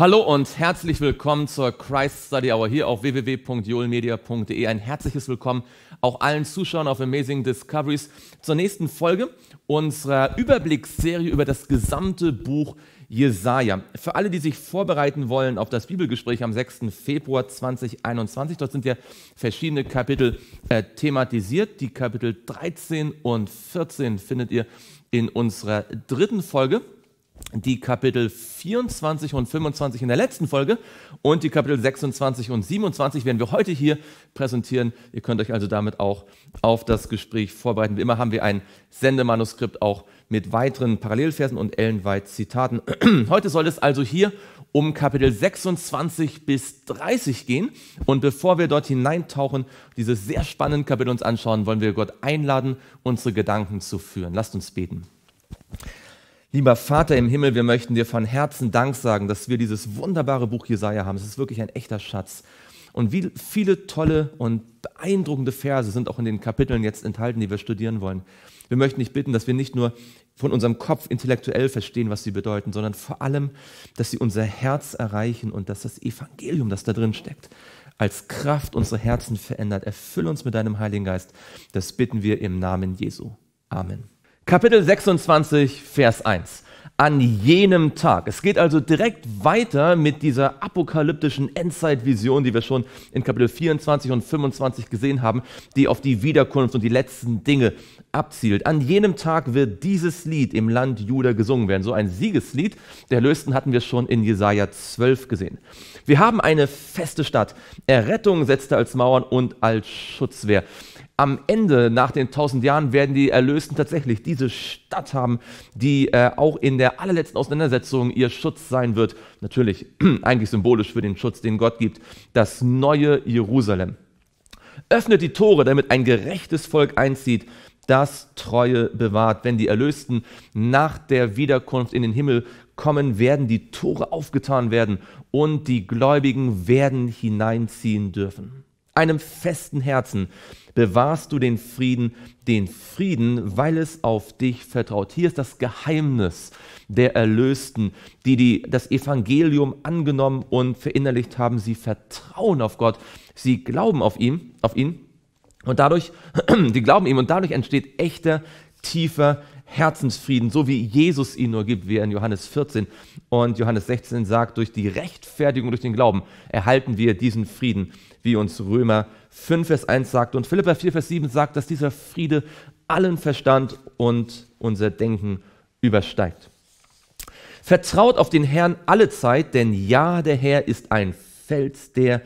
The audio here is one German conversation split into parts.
Hallo und herzlich willkommen zur Christ Study Hour hier auf www.joelmedia.de. Ein herzliches Willkommen auch allen Zuschauern auf Amazing Discoveries zur nächsten Folge unserer Überblicksserie über das gesamte Buch Jesaja. Für alle, die sich vorbereiten wollen auf das Bibelgespräch am 6. Februar 2021, dort sind ja verschiedene Kapitel äh, thematisiert. Die Kapitel 13 und 14 findet ihr in unserer dritten Folge die Kapitel 24 und 25 in der letzten Folge und die Kapitel 26 und 27 werden wir heute hier präsentieren. Ihr könnt euch also damit auch auf das Gespräch vorbereiten. Wie immer haben wir ein Sendemanuskript auch mit weiteren Parallelversen und ellenweit Zitaten. Heute soll es also hier um Kapitel 26 bis 30 gehen. Und bevor wir dort hineintauchen, dieses sehr spannende Kapitel uns anschauen, wollen wir Gott einladen, unsere Gedanken zu führen. Lasst uns beten. Lieber Vater im Himmel, wir möchten dir von Herzen Dank sagen, dass wir dieses wunderbare Buch Jesaja haben. Es ist wirklich ein echter Schatz. Und wie viele tolle und beeindruckende Verse sind auch in den Kapiteln jetzt enthalten, die wir studieren wollen. Wir möchten dich bitten, dass wir nicht nur von unserem Kopf intellektuell verstehen, was sie bedeuten, sondern vor allem, dass sie unser Herz erreichen und dass das Evangelium, das da drin steckt, als Kraft unsere Herzen verändert. Erfüll uns mit deinem Heiligen Geist. Das bitten wir im Namen Jesu. Amen. Kapitel 26, Vers 1. An jenem Tag. Es geht also direkt weiter mit dieser apokalyptischen Endzeitvision, die wir schon in Kapitel 24 und 25 gesehen haben, die auf die Wiederkunft und die letzten Dinge abzielt. An jenem Tag wird dieses Lied im Land Juda gesungen werden. So ein Siegeslied der Lösten hatten wir schon in Jesaja 12 gesehen. Wir haben eine feste Stadt. Errettung setzte als Mauern und als Schutzwehr am Ende, nach den tausend Jahren, werden die Erlösten tatsächlich diese Stadt haben, die äh, auch in der allerletzten Auseinandersetzung ihr Schutz sein wird. Natürlich, eigentlich symbolisch für den Schutz, den Gott gibt, das neue Jerusalem. Öffnet die Tore, damit ein gerechtes Volk einzieht, das Treue bewahrt. Wenn die Erlösten nach der Wiederkunft in den Himmel kommen, werden die Tore aufgetan werden und die Gläubigen werden hineinziehen dürfen einem festen Herzen bewahrst du den Frieden, den Frieden, weil es auf dich vertraut. Hier ist das Geheimnis der Erlösten, die, die das Evangelium angenommen und verinnerlicht haben. Sie vertrauen auf Gott, sie glauben auf ihn, auf ihn und dadurch, die glauben ihm und dadurch entsteht echter, tiefer Herzensfrieden, so wie Jesus ihn nur gibt, wie er in Johannes 14 und Johannes 16 sagt, durch die Rechtfertigung, durch den Glauben erhalten wir diesen Frieden, wie uns Römer 5, Vers 1 sagt. Und Philippa 4, Vers 7 sagt, dass dieser Friede allen Verstand und unser Denken übersteigt. Vertraut auf den Herrn alle Zeit, denn ja, der Herr ist ein Fels, der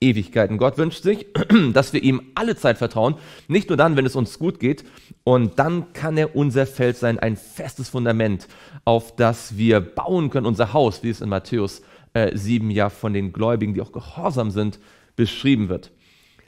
Ewigkeiten. Gott wünscht sich, dass wir ihm alle Zeit vertrauen, nicht nur dann, wenn es uns gut geht, und dann kann er unser Feld sein, ein festes Fundament, auf das wir bauen können, unser Haus, wie es in Matthäus äh, 7 ja von den Gläubigen, die auch gehorsam sind, beschrieben wird.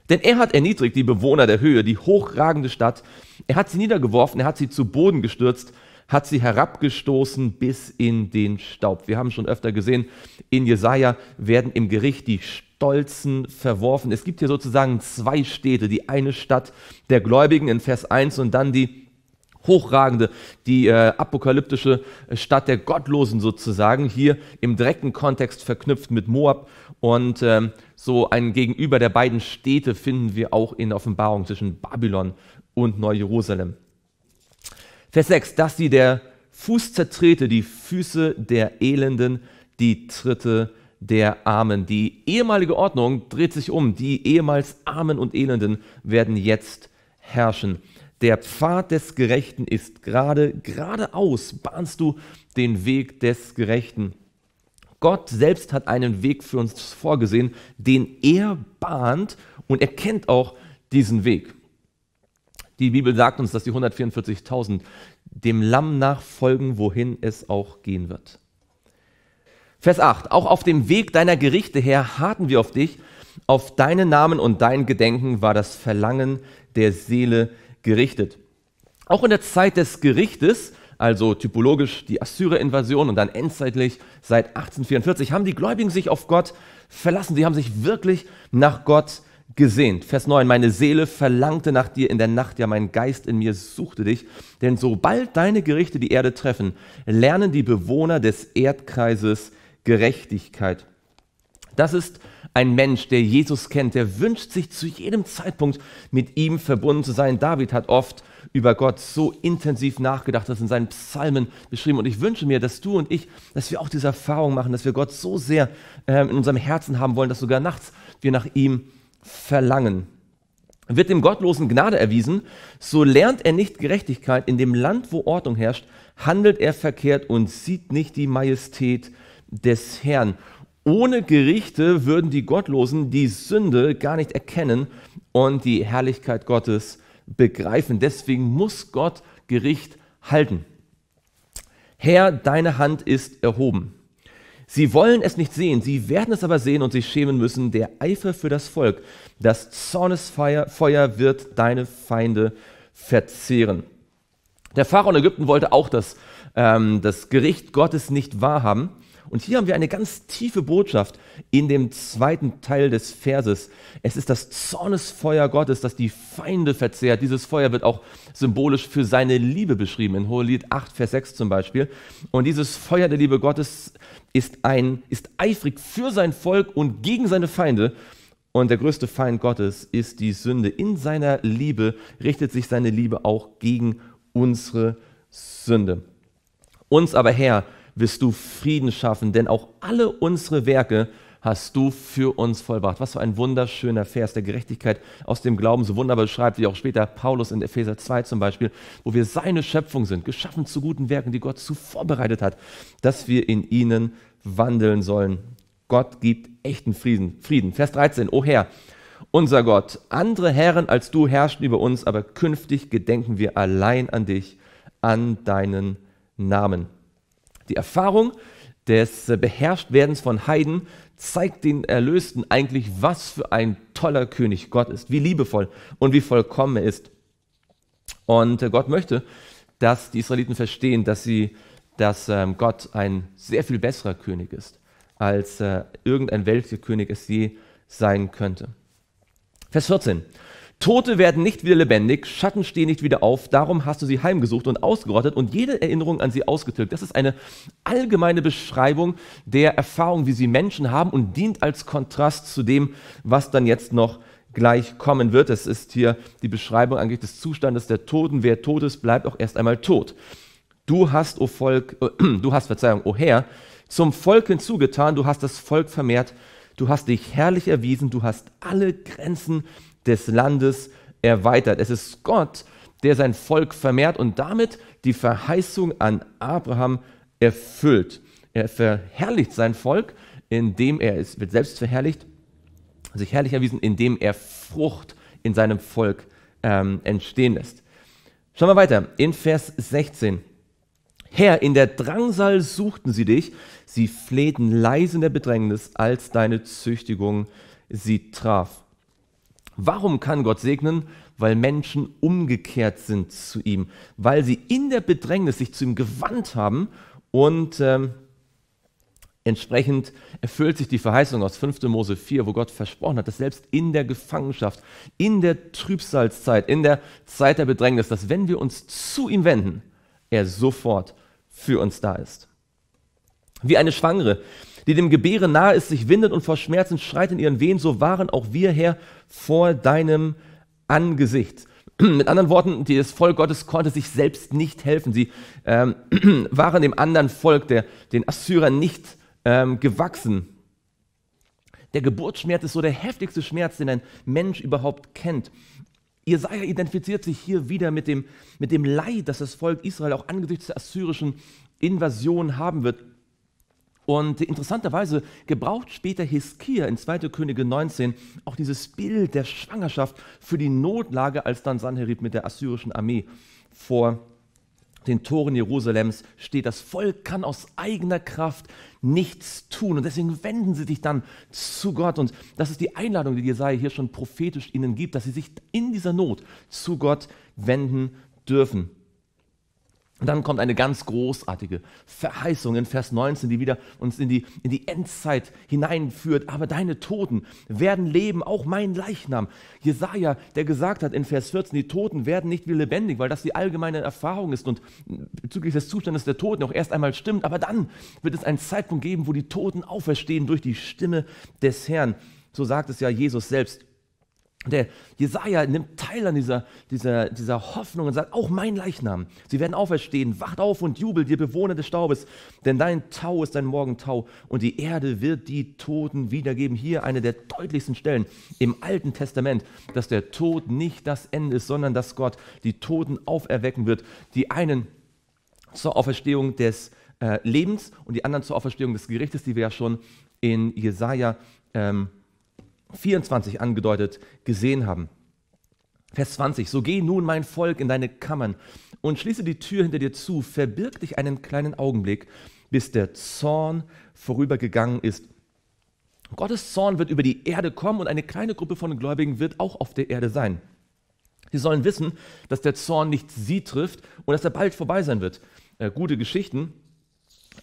Denn er hat erniedrigt die Bewohner der Höhe, die hochragende Stadt, er hat sie niedergeworfen, er hat sie zu Boden gestürzt, hat sie herabgestoßen bis in den Staub. Wir haben schon öfter gesehen, in Jesaja werden im Gericht die Staub Stolzen verworfen. Es gibt hier sozusagen zwei Städte, die eine Stadt der Gläubigen in Vers 1 und dann die hochragende, die äh, apokalyptische Stadt der Gottlosen sozusagen, hier im direkten Kontext verknüpft mit Moab. Und ähm, so ein Gegenüber der beiden Städte finden wir auch in der Offenbarung zwischen Babylon und Neu-Jerusalem. Vers 6, dass sie der Fuß zertrete, die Füße der Elenden, die dritte Stadt der Armen. Die ehemalige Ordnung dreht sich um. Die ehemals Armen und Elenden werden jetzt herrschen. Der Pfad des Gerechten ist gerade, geradeaus bahnst du den Weg des Gerechten. Gott selbst hat einen Weg für uns vorgesehen, den er bahnt und er kennt auch diesen Weg. Die Bibel sagt uns, dass die 144.000 dem Lamm nachfolgen, wohin es auch gehen wird. Vers 8. Auch auf dem Weg deiner Gerichte her harten wir auf dich. Auf deinen Namen und dein Gedenken war das Verlangen der Seele gerichtet. Auch in der Zeit des Gerichtes, also typologisch die Assyrer-Invasion und dann endzeitlich seit 1844, haben die Gläubigen sich auf Gott verlassen. Sie haben sich wirklich nach Gott gesehnt. Vers 9, meine Seele verlangte nach dir in der Nacht, ja mein Geist in mir suchte dich, denn sobald deine Gerichte die Erde treffen, lernen die Bewohner des Erdkreises Gerechtigkeit. Das ist ein Mensch, der Jesus kennt, der wünscht sich zu jedem Zeitpunkt mit ihm verbunden zu sein. David hat oft über Gott so intensiv nachgedacht, das in seinen Psalmen beschrieben. Und ich wünsche mir, dass du und ich, dass wir auch diese Erfahrung machen, dass wir Gott so sehr ähm, in unserem Herzen haben wollen, dass sogar nachts wir nach ihm verlangen. Wird dem Gottlosen Gnade erwiesen, so lernt er nicht Gerechtigkeit. In dem Land, wo Ordnung herrscht, handelt er verkehrt und sieht nicht die Majestät des Herrn. Ohne Gerichte würden die Gottlosen die Sünde gar nicht erkennen und die Herrlichkeit Gottes begreifen. Deswegen muss Gott Gericht halten. Herr, deine Hand ist erhoben. Sie wollen es nicht sehen, sie werden es aber sehen und sich schämen müssen. Der Eifer für das Volk, das Zornesfeuer wird deine Feinde verzehren. Der Pharao in Ägypten wollte auch das, ähm, das Gericht Gottes nicht wahrhaben und hier haben wir eine ganz tiefe Botschaft in dem zweiten Teil des Verses. Es ist das Zornesfeuer Gottes, das die Feinde verzehrt. Dieses Feuer wird auch symbolisch für seine Liebe beschrieben, in Hohelied 8, Vers 6 zum Beispiel. Und dieses Feuer der Liebe Gottes ist, ein, ist eifrig für sein Volk und gegen seine Feinde. Und der größte Feind Gottes ist die Sünde. In seiner Liebe richtet sich seine Liebe auch gegen unsere Sünde. Uns aber, Herr, wirst du Frieden schaffen, denn auch alle unsere Werke hast du für uns vollbracht. Was für ein wunderschöner Vers der Gerechtigkeit aus dem Glauben so wunderbar beschreibt, wie auch später Paulus in Epheser 2 zum Beispiel, wo wir seine Schöpfung sind, geschaffen zu guten Werken, die Gott zuvor bereitet hat, dass wir in ihnen wandeln sollen. Gott gibt echten Frieden. Frieden. Vers 13. O Herr, unser Gott, andere Herren als du herrschen über uns, aber künftig gedenken wir allein an dich, an deinen Namen. Die Erfahrung des Beherrschtwerdens von Heiden zeigt den Erlösten eigentlich, was für ein toller König Gott ist, wie liebevoll und wie vollkommen er ist. Und äh, Gott möchte, dass die Israeliten verstehen, dass, sie, dass ähm, Gott ein sehr viel besserer König ist, als äh, irgendein weltlicher König es je sein könnte. Vers 14. Tote werden nicht wieder lebendig, Schatten stehen nicht wieder auf, darum hast du sie heimgesucht und ausgerottet und jede Erinnerung an sie ausgetilgt. Das ist eine allgemeine Beschreibung der Erfahrung, wie sie Menschen haben und dient als Kontrast zu dem, was dann jetzt noch gleich kommen wird. Es ist hier die Beschreibung eigentlich des Zustandes der Toten. Wer tot ist, bleibt auch erst einmal tot. Du hast, o Volk, äh, du hast Verzeihung, o Herr, zum Volk hinzugetan, du hast das Volk vermehrt, du hast dich herrlich erwiesen, du hast alle Grenzen des Landes erweitert. Es ist Gott, der sein Volk vermehrt und damit die Verheißung an Abraham erfüllt. Er verherrlicht sein Volk, indem er, es wird selbst verherrlicht, sich herrlich erwiesen, indem er Frucht in seinem Volk ähm, entstehen lässt. Schauen wir weiter in Vers 16. Herr, in der Drangsal suchten sie dich, sie flehten leise in der Bedrängnis, als deine Züchtigung sie traf. Warum kann Gott segnen? Weil Menschen umgekehrt sind zu ihm, weil sie in der Bedrängnis sich zu ihm gewandt haben und ähm, entsprechend erfüllt sich die Verheißung aus 5. Mose 4, wo Gott versprochen hat, dass selbst in der Gefangenschaft, in der Trübsalzeit, in der Zeit der Bedrängnis, dass wenn wir uns zu ihm wenden, er sofort für uns da ist. Wie eine Schwangere, die dem Gebären nahe ist, sich windet und vor Schmerzen schreit in ihren Wehen, so waren auch wir, Herr, vor deinem Angesicht. Mit anderen Worten, das Volk Gottes konnte sich selbst nicht helfen. Sie ähm, waren dem anderen Volk, der, den Assyrern, nicht ähm, gewachsen. Der Geburtsschmerz ist so der heftigste Schmerz, den ein Mensch überhaupt kennt. Jesaja identifiziert sich hier wieder mit dem, mit dem Leid, das das Volk Israel auch angesichts der assyrischen Invasion haben wird. Und interessanterweise gebraucht später Hiskia in 2. Könige 19 auch dieses Bild der Schwangerschaft für die Notlage, als dann Sanherib mit der assyrischen Armee vor den Toren Jerusalems steht, das Volk kann aus eigener Kraft nichts tun. Und deswegen wenden sie sich dann zu Gott. Und das ist die Einladung, die Jesaja hier schon prophetisch ihnen gibt, dass sie sich in dieser Not zu Gott wenden dürfen. Und dann kommt eine ganz großartige Verheißung in Vers 19, die wieder uns in die, in die Endzeit hineinführt. Aber deine Toten werden leben, auch mein Leichnam. Jesaja, der gesagt hat in Vers 14, die Toten werden nicht wie lebendig, weil das die allgemeine Erfahrung ist und bezüglich des Zustandes der Toten auch erst einmal stimmt. Aber dann wird es einen Zeitpunkt geben, wo die Toten auferstehen durch die Stimme des Herrn. So sagt es ja Jesus selbst. Der Jesaja nimmt teil an dieser, dieser, dieser Hoffnung und sagt: Auch mein Leichnam, sie werden auferstehen. Wacht auf und jubel, ihr Bewohner des Staubes, denn dein Tau ist dein Morgentau und die Erde wird die Toten wiedergeben. Hier eine der deutlichsten Stellen im Alten Testament, dass der Tod nicht das Ende ist, sondern dass Gott die Toten auferwecken wird. Die einen zur Auferstehung des äh, Lebens und die anderen zur Auferstehung des Gerichtes, die wir ja schon in Jesaja. Ähm, 24 angedeutet gesehen haben. Vers 20, so geh nun mein Volk in deine Kammern und schließe die Tür hinter dir zu, verbirg dich einen kleinen Augenblick, bis der Zorn vorübergegangen ist. Gottes Zorn wird über die Erde kommen und eine kleine Gruppe von Gläubigen wird auch auf der Erde sein. Sie sollen wissen, dass der Zorn nicht sie trifft und dass er bald vorbei sein wird. Äh, gute Geschichten,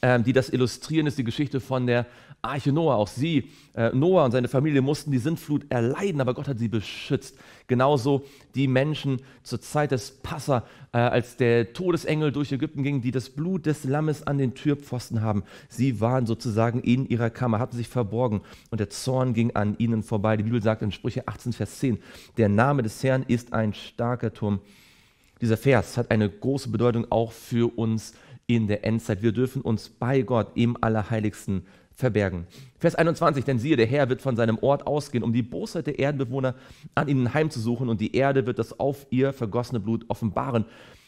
ähm, die das illustrieren, ist die Geschichte von der Arche Noah. Auch sie, äh, Noah und seine Familie mussten die Sintflut erleiden, aber Gott hat sie beschützt. Genauso die Menschen zur Zeit des Passa, äh, als der Todesengel durch Ägypten ging, die das Blut des Lammes an den Türpfosten haben. Sie waren sozusagen in ihrer Kammer, hatten sich verborgen und der Zorn ging an ihnen vorbei. Die Bibel sagt in Sprüche 18, Vers 10, der Name des Herrn ist ein starker Turm. Dieser Vers hat eine große Bedeutung auch für uns Menschen in der Endzeit. Wir dürfen uns bei Gott im Allerheiligsten verbergen. Vers 21, denn siehe, der Herr wird von seinem Ort ausgehen, um die Bosheit der Erdenbewohner an ihnen heimzusuchen, und die Erde wird das auf ihr vergossene Blut offenbaren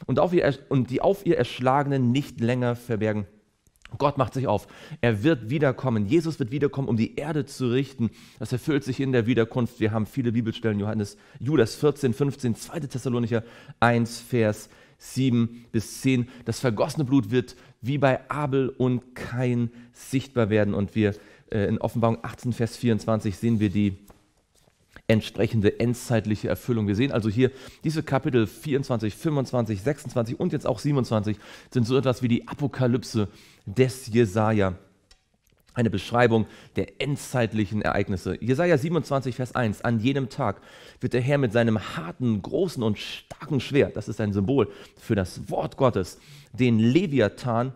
und, auf ihr, und die auf ihr Erschlagenen nicht länger verbergen. Gott macht sich auf. Er wird wiederkommen. Jesus wird wiederkommen, um die Erde zu richten. Das erfüllt sich in der Wiederkunft. Wir haben viele Bibelstellen, Johannes, Judas 14, 15, 2. Thessalonicher 1, Vers 7 bis 10. Das vergossene Blut wird wie bei Abel und Kain sichtbar werden. Und wir äh, in Offenbarung 18, Vers 24 sehen wir die entsprechende endzeitliche Erfüllung. Wir sehen also hier, diese Kapitel 24, 25, 26 und jetzt auch 27 sind so etwas wie die Apokalypse des Jesaja eine Beschreibung der endzeitlichen Ereignisse. Jesaja 27, Vers 1. An jenem Tag wird der Herr mit seinem harten, großen und starken Schwert, das ist ein Symbol für das Wort Gottes, den Leviathan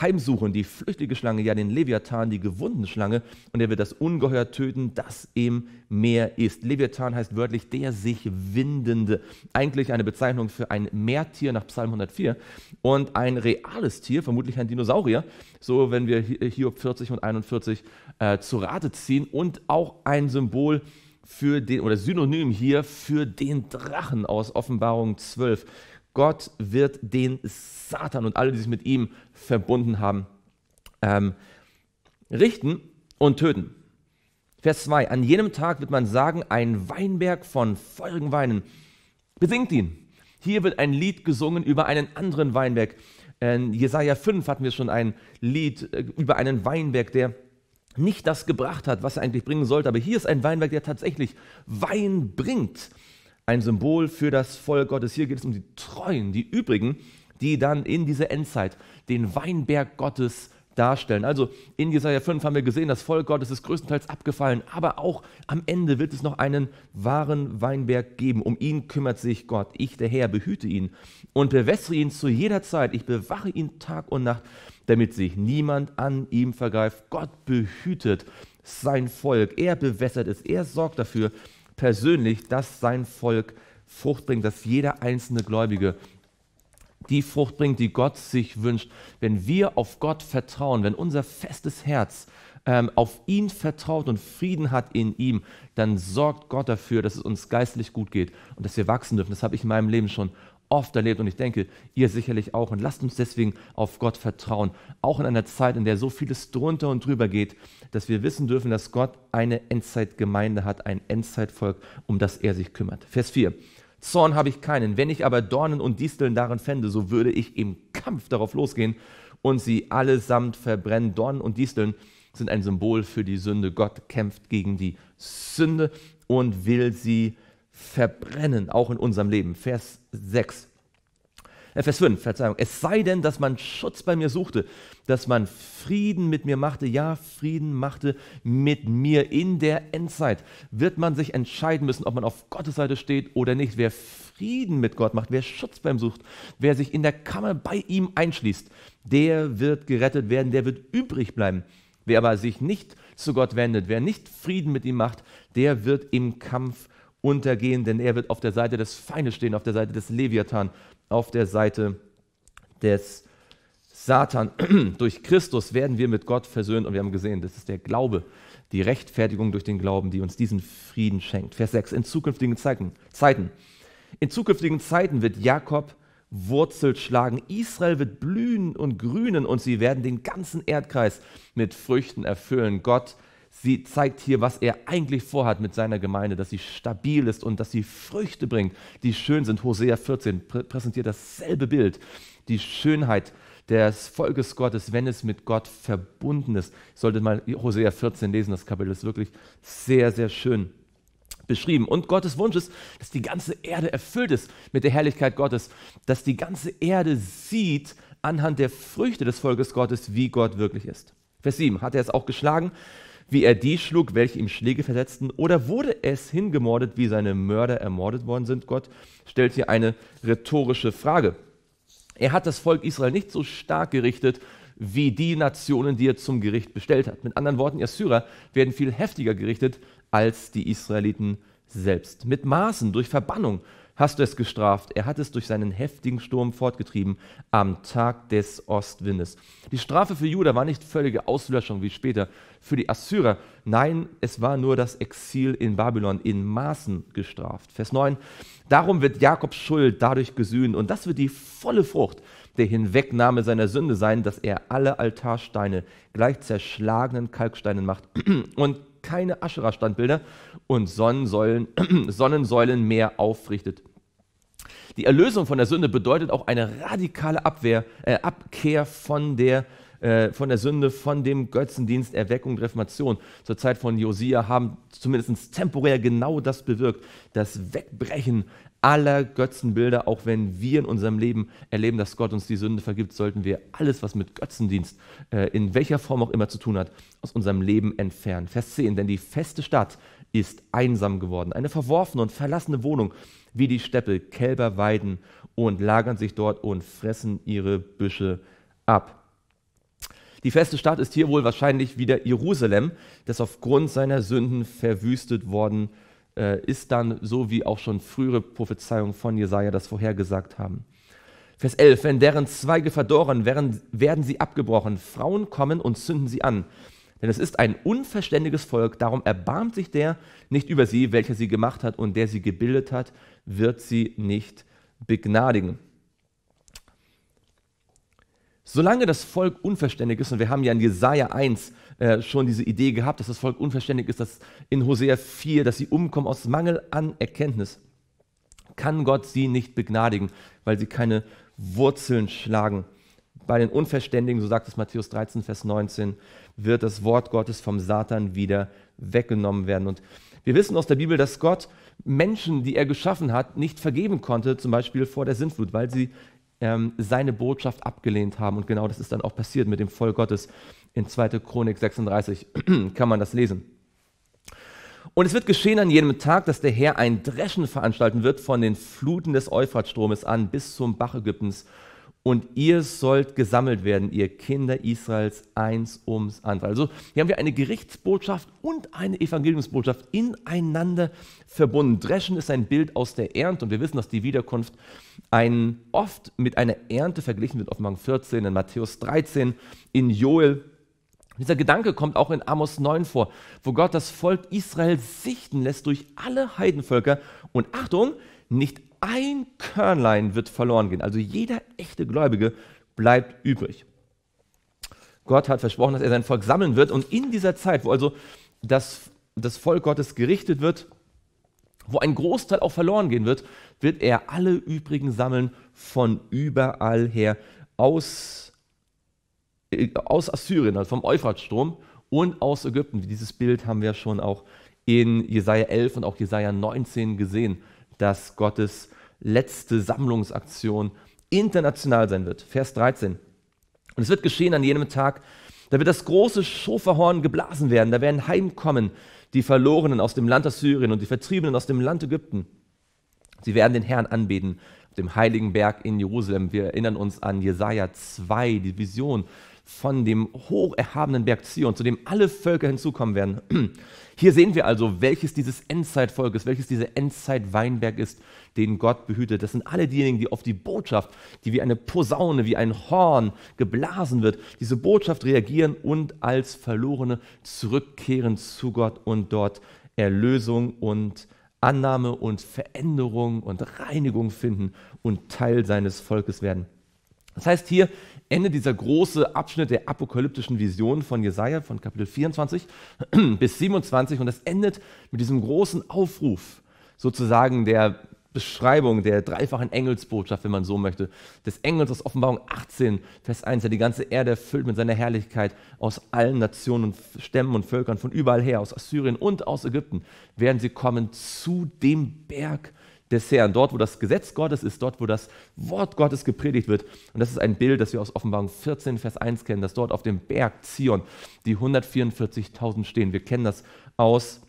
heimsuchen, die flüchtige Schlange, ja den Leviathan, die gewundene Schlange, und er wird das Ungeheuer töten, das im Meer ist. Leviathan heißt wörtlich der sich windende, eigentlich eine Bezeichnung für ein Meertier nach Psalm 104 und ein reales Tier, vermutlich ein Dinosaurier, so wenn wir Hiob 40 und 41 äh, zu Rate ziehen und auch ein Symbol für den oder Synonym hier für den Drachen aus Offenbarung 12. Gott wird den Satan und alle, die sich mit ihm verbunden haben, ähm, richten und töten. Vers 2. An jenem Tag wird man sagen, ein Weinberg von feurigen Weinen. Besingt ihn. Hier wird ein Lied gesungen über einen anderen Weinberg. In Jesaja 5 hatten wir schon ein Lied äh, über einen Weinberg, der nicht das gebracht hat, was er eigentlich bringen sollte. Aber hier ist ein Weinberg, der tatsächlich Wein bringt ein Symbol für das Volk Gottes. Hier geht es um die Treuen, die Übrigen, die dann in dieser Endzeit den Weinberg Gottes darstellen. Also in Jesaja 5 haben wir gesehen, das Volk Gottes ist größtenteils abgefallen, aber auch am Ende wird es noch einen wahren Weinberg geben. Um ihn kümmert sich Gott. Ich, der Herr, behüte ihn und bewässere ihn zu jeder Zeit. Ich bewache ihn Tag und Nacht, damit sich niemand an ihm vergreift. Gott behütet sein Volk. Er bewässert es. Er sorgt dafür, persönlich, dass sein Volk Frucht bringt, dass jeder einzelne Gläubige die Frucht bringt, die Gott sich wünscht. Wenn wir auf Gott vertrauen, wenn unser festes Herz ähm, auf ihn vertraut und Frieden hat in ihm, dann sorgt Gott dafür, dass es uns geistlich gut geht und dass wir wachsen dürfen. Das habe ich in meinem Leben schon oft erlebt und ich denke, ihr sicherlich auch. Und lasst uns deswegen auf Gott vertrauen, auch in einer Zeit, in der so vieles drunter und drüber geht, dass wir wissen dürfen, dass Gott eine Endzeitgemeinde hat, ein Endzeitvolk, um das er sich kümmert. Vers 4. Zorn habe ich keinen, wenn ich aber Dornen und Disteln darin fände, so würde ich im Kampf darauf losgehen und sie allesamt verbrennen. Dornen und Disteln sind ein Symbol für die Sünde. Gott kämpft gegen die Sünde und will sie verbrennen verbrennen, auch in unserem Leben. Vers 6. Äh, Vers 5, Verzeihung. Es sei denn, dass man Schutz bei mir suchte, dass man Frieden mit mir machte, ja, Frieden machte mit mir in der Endzeit. Wird man sich entscheiden müssen, ob man auf Gottes Seite steht oder nicht. Wer Frieden mit Gott macht, wer Schutz bei ihm sucht, wer sich in der Kammer bei ihm einschließt, der wird gerettet werden, der wird übrig bleiben. Wer aber sich nicht zu Gott wendet, wer nicht Frieden mit ihm macht, der wird im Kampf untergehen, denn er wird auf der Seite des Feindes stehen, auf der Seite des Leviathan, auf der Seite des Satan. durch Christus werden wir mit Gott versöhnt und wir haben gesehen, das ist der Glaube, die Rechtfertigung durch den Glauben, die uns diesen Frieden schenkt. Vers 6. In zukünftigen Zeiten, Zeiten. In zukünftigen Zeiten wird Jakob Wurzel schlagen. Israel wird blühen und grünen und sie werden den ganzen Erdkreis mit Früchten erfüllen. Gott Sie zeigt hier, was er eigentlich vorhat mit seiner Gemeinde, dass sie stabil ist und dass sie Früchte bringt, die schön sind. Hosea 14 präsentiert dasselbe Bild. Die Schönheit des Volkes Gottes, wenn es mit Gott verbunden ist. Ich sollte mal Hosea 14 lesen, das Kapitel ist wirklich sehr, sehr schön beschrieben. Und Gottes Wunsch ist, dass die ganze Erde erfüllt ist mit der Herrlichkeit Gottes, dass die ganze Erde sieht anhand der Früchte des Volkes Gottes, wie Gott wirklich ist. Vers 7 hat er es auch geschlagen wie er die schlug, welche ihm Schläge versetzten? Oder wurde es hingemordet, wie seine Mörder ermordet worden sind? Gott stellt hier eine rhetorische Frage. Er hat das Volk Israel nicht so stark gerichtet, wie die Nationen, die er zum Gericht bestellt hat. Mit anderen Worten, die Assyrer werden viel heftiger gerichtet als die Israeliten selbst. Mit Maßen, durch Verbannung, hast du es gestraft. Er hat es durch seinen heftigen Sturm fortgetrieben am Tag des Ostwindes. Die Strafe für Juda war nicht völlige Auslöschung wie später für die Assyrer. Nein, es war nur das Exil in Babylon in Maßen gestraft. Vers 9. Darum wird Jakobs Schuld dadurch gesühnt und das wird die volle Frucht der Hinwegnahme seiner Sünde sein, dass er alle Altarsteine gleich zerschlagenen Kalksteinen macht und keine Aschera-Standbilder und Sonnensäulen, Sonnensäulen mehr aufrichtet. Die Erlösung von der Sünde bedeutet auch eine radikale Abwehr, äh, Abkehr von der, äh, von der Sünde, von dem Götzendienst, Erweckung, Reformation. Zur Zeit von Josia haben zumindest temporär genau das bewirkt, das Wegbrechen aller Götzenbilder, auch wenn wir in unserem Leben erleben, dass Gott uns die Sünde vergibt, sollten wir alles, was mit Götzendienst äh, in welcher Form auch immer zu tun hat, aus unserem Leben entfernen. Vers 10, denn die feste Stadt ist einsam geworden, eine verworfene und verlassene Wohnung wie die Steppe. Kälber weiden und lagern sich dort und fressen ihre Büsche ab. Die feste Stadt ist hier wohl wahrscheinlich wieder Jerusalem, das aufgrund seiner Sünden verwüstet worden äh, ist, dann so wie auch schon frühere Prophezeiungen von Jesaja das vorhergesagt haben. Vers 11, wenn deren Zweige verdorren, werden, werden sie abgebrochen. Frauen kommen und zünden sie an. Denn es ist ein unverständiges Volk, darum erbarmt sich der nicht über sie, welcher sie gemacht hat und der sie gebildet hat, wird sie nicht begnadigen. Solange das Volk unverständig ist, und wir haben ja in Jesaja 1 äh, schon diese Idee gehabt, dass das Volk unverständig ist, dass in Hosea 4, dass sie umkommen aus Mangel an Erkenntnis, kann Gott sie nicht begnadigen, weil sie keine Wurzeln schlagen. Bei den Unverständigen, so sagt es Matthäus 13, Vers 19, wird das Wort Gottes vom Satan wieder weggenommen werden. Und wir wissen aus der Bibel, dass Gott Menschen, die er geschaffen hat, nicht vergeben konnte, zum Beispiel vor der Sintflut, weil sie ähm, seine Botschaft abgelehnt haben. Und genau das ist dann auch passiert mit dem Volk Gottes. In 2. Chronik 36 kann man das lesen. Und es wird geschehen an jenem Tag, dass der Herr ein Dreschen veranstalten wird von den Fluten des Euphratstromes an bis zum Bach Ägyptens und ihr sollt gesammelt werden, ihr Kinder Israels, eins ums andere. Also hier haben wir eine Gerichtsbotschaft und eine Evangeliumsbotschaft ineinander verbunden. Dreschen ist ein Bild aus der Ernte und wir wissen, dass die Wiederkunft ein, oft mit einer Ernte verglichen wird, Offenbarung 14, in Matthäus 13, in Joel. Dieser Gedanke kommt auch in Amos 9 vor, wo Gott das Volk Israel sichten lässt durch alle Heidenvölker und Achtung, nicht ein Körnlein wird verloren gehen. Also jeder echte Gläubige bleibt übrig. Gott hat versprochen, dass er sein Volk sammeln wird. Und in dieser Zeit, wo also das, das Volk Gottes gerichtet wird, wo ein Großteil auch verloren gehen wird, wird er alle übrigen sammeln von überall her aus, äh, aus Assyrien, also vom Euphratstrom und aus Ägypten. Dieses Bild haben wir schon auch in Jesaja 11 und auch Jesaja 19 gesehen, dass Gottes letzte Sammlungsaktion international sein wird. Vers 13. Und es wird geschehen an jenem Tag, da wird das große Schoferhorn geblasen werden, da werden heimkommen die Verlorenen aus dem Land Assyrien und die Vertriebenen aus dem Land Ägypten. Sie werden den Herrn anbeten auf dem heiligen Berg in Jerusalem. Wir erinnern uns an Jesaja 2, die Vision von dem hocherhabenen Berg Zion, zu dem alle Völker hinzukommen werden. Hier sehen wir also, welches dieses Endzeitvolk ist, welches dieser Endzeitweinberg ist, den Gott behütet. Das sind alle diejenigen, die auf die Botschaft, die wie eine Posaune, wie ein Horn geblasen wird, diese Botschaft reagieren und als Verlorene zurückkehren zu Gott und dort Erlösung und Annahme und Veränderung und Reinigung finden und Teil seines Volkes werden. Das heißt, hier Ende dieser große Abschnitt der apokalyptischen Vision von Jesaja von Kapitel 24 bis 27 und es endet mit diesem großen Aufruf sozusagen der Beschreibung der dreifachen Engelsbotschaft, wenn man so möchte, des Engels aus Offenbarung 18, Vers 1, der die ganze Erde erfüllt mit seiner Herrlichkeit aus allen Nationen und Stämmen und Völkern von überall her, aus Assyrien und aus Ägypten, werden sie kommen zu dem Berg des Herrn, dort, wo das Gesetz Gottes ist, dort, wo das Wort Gottes gepredigt wird. Und das ist ein Bild, das wir aus Offenbarung 14, Vers 1 kennen, dass dort auf dem Berg Zion die 144.000 stehen. Wir kennen das aus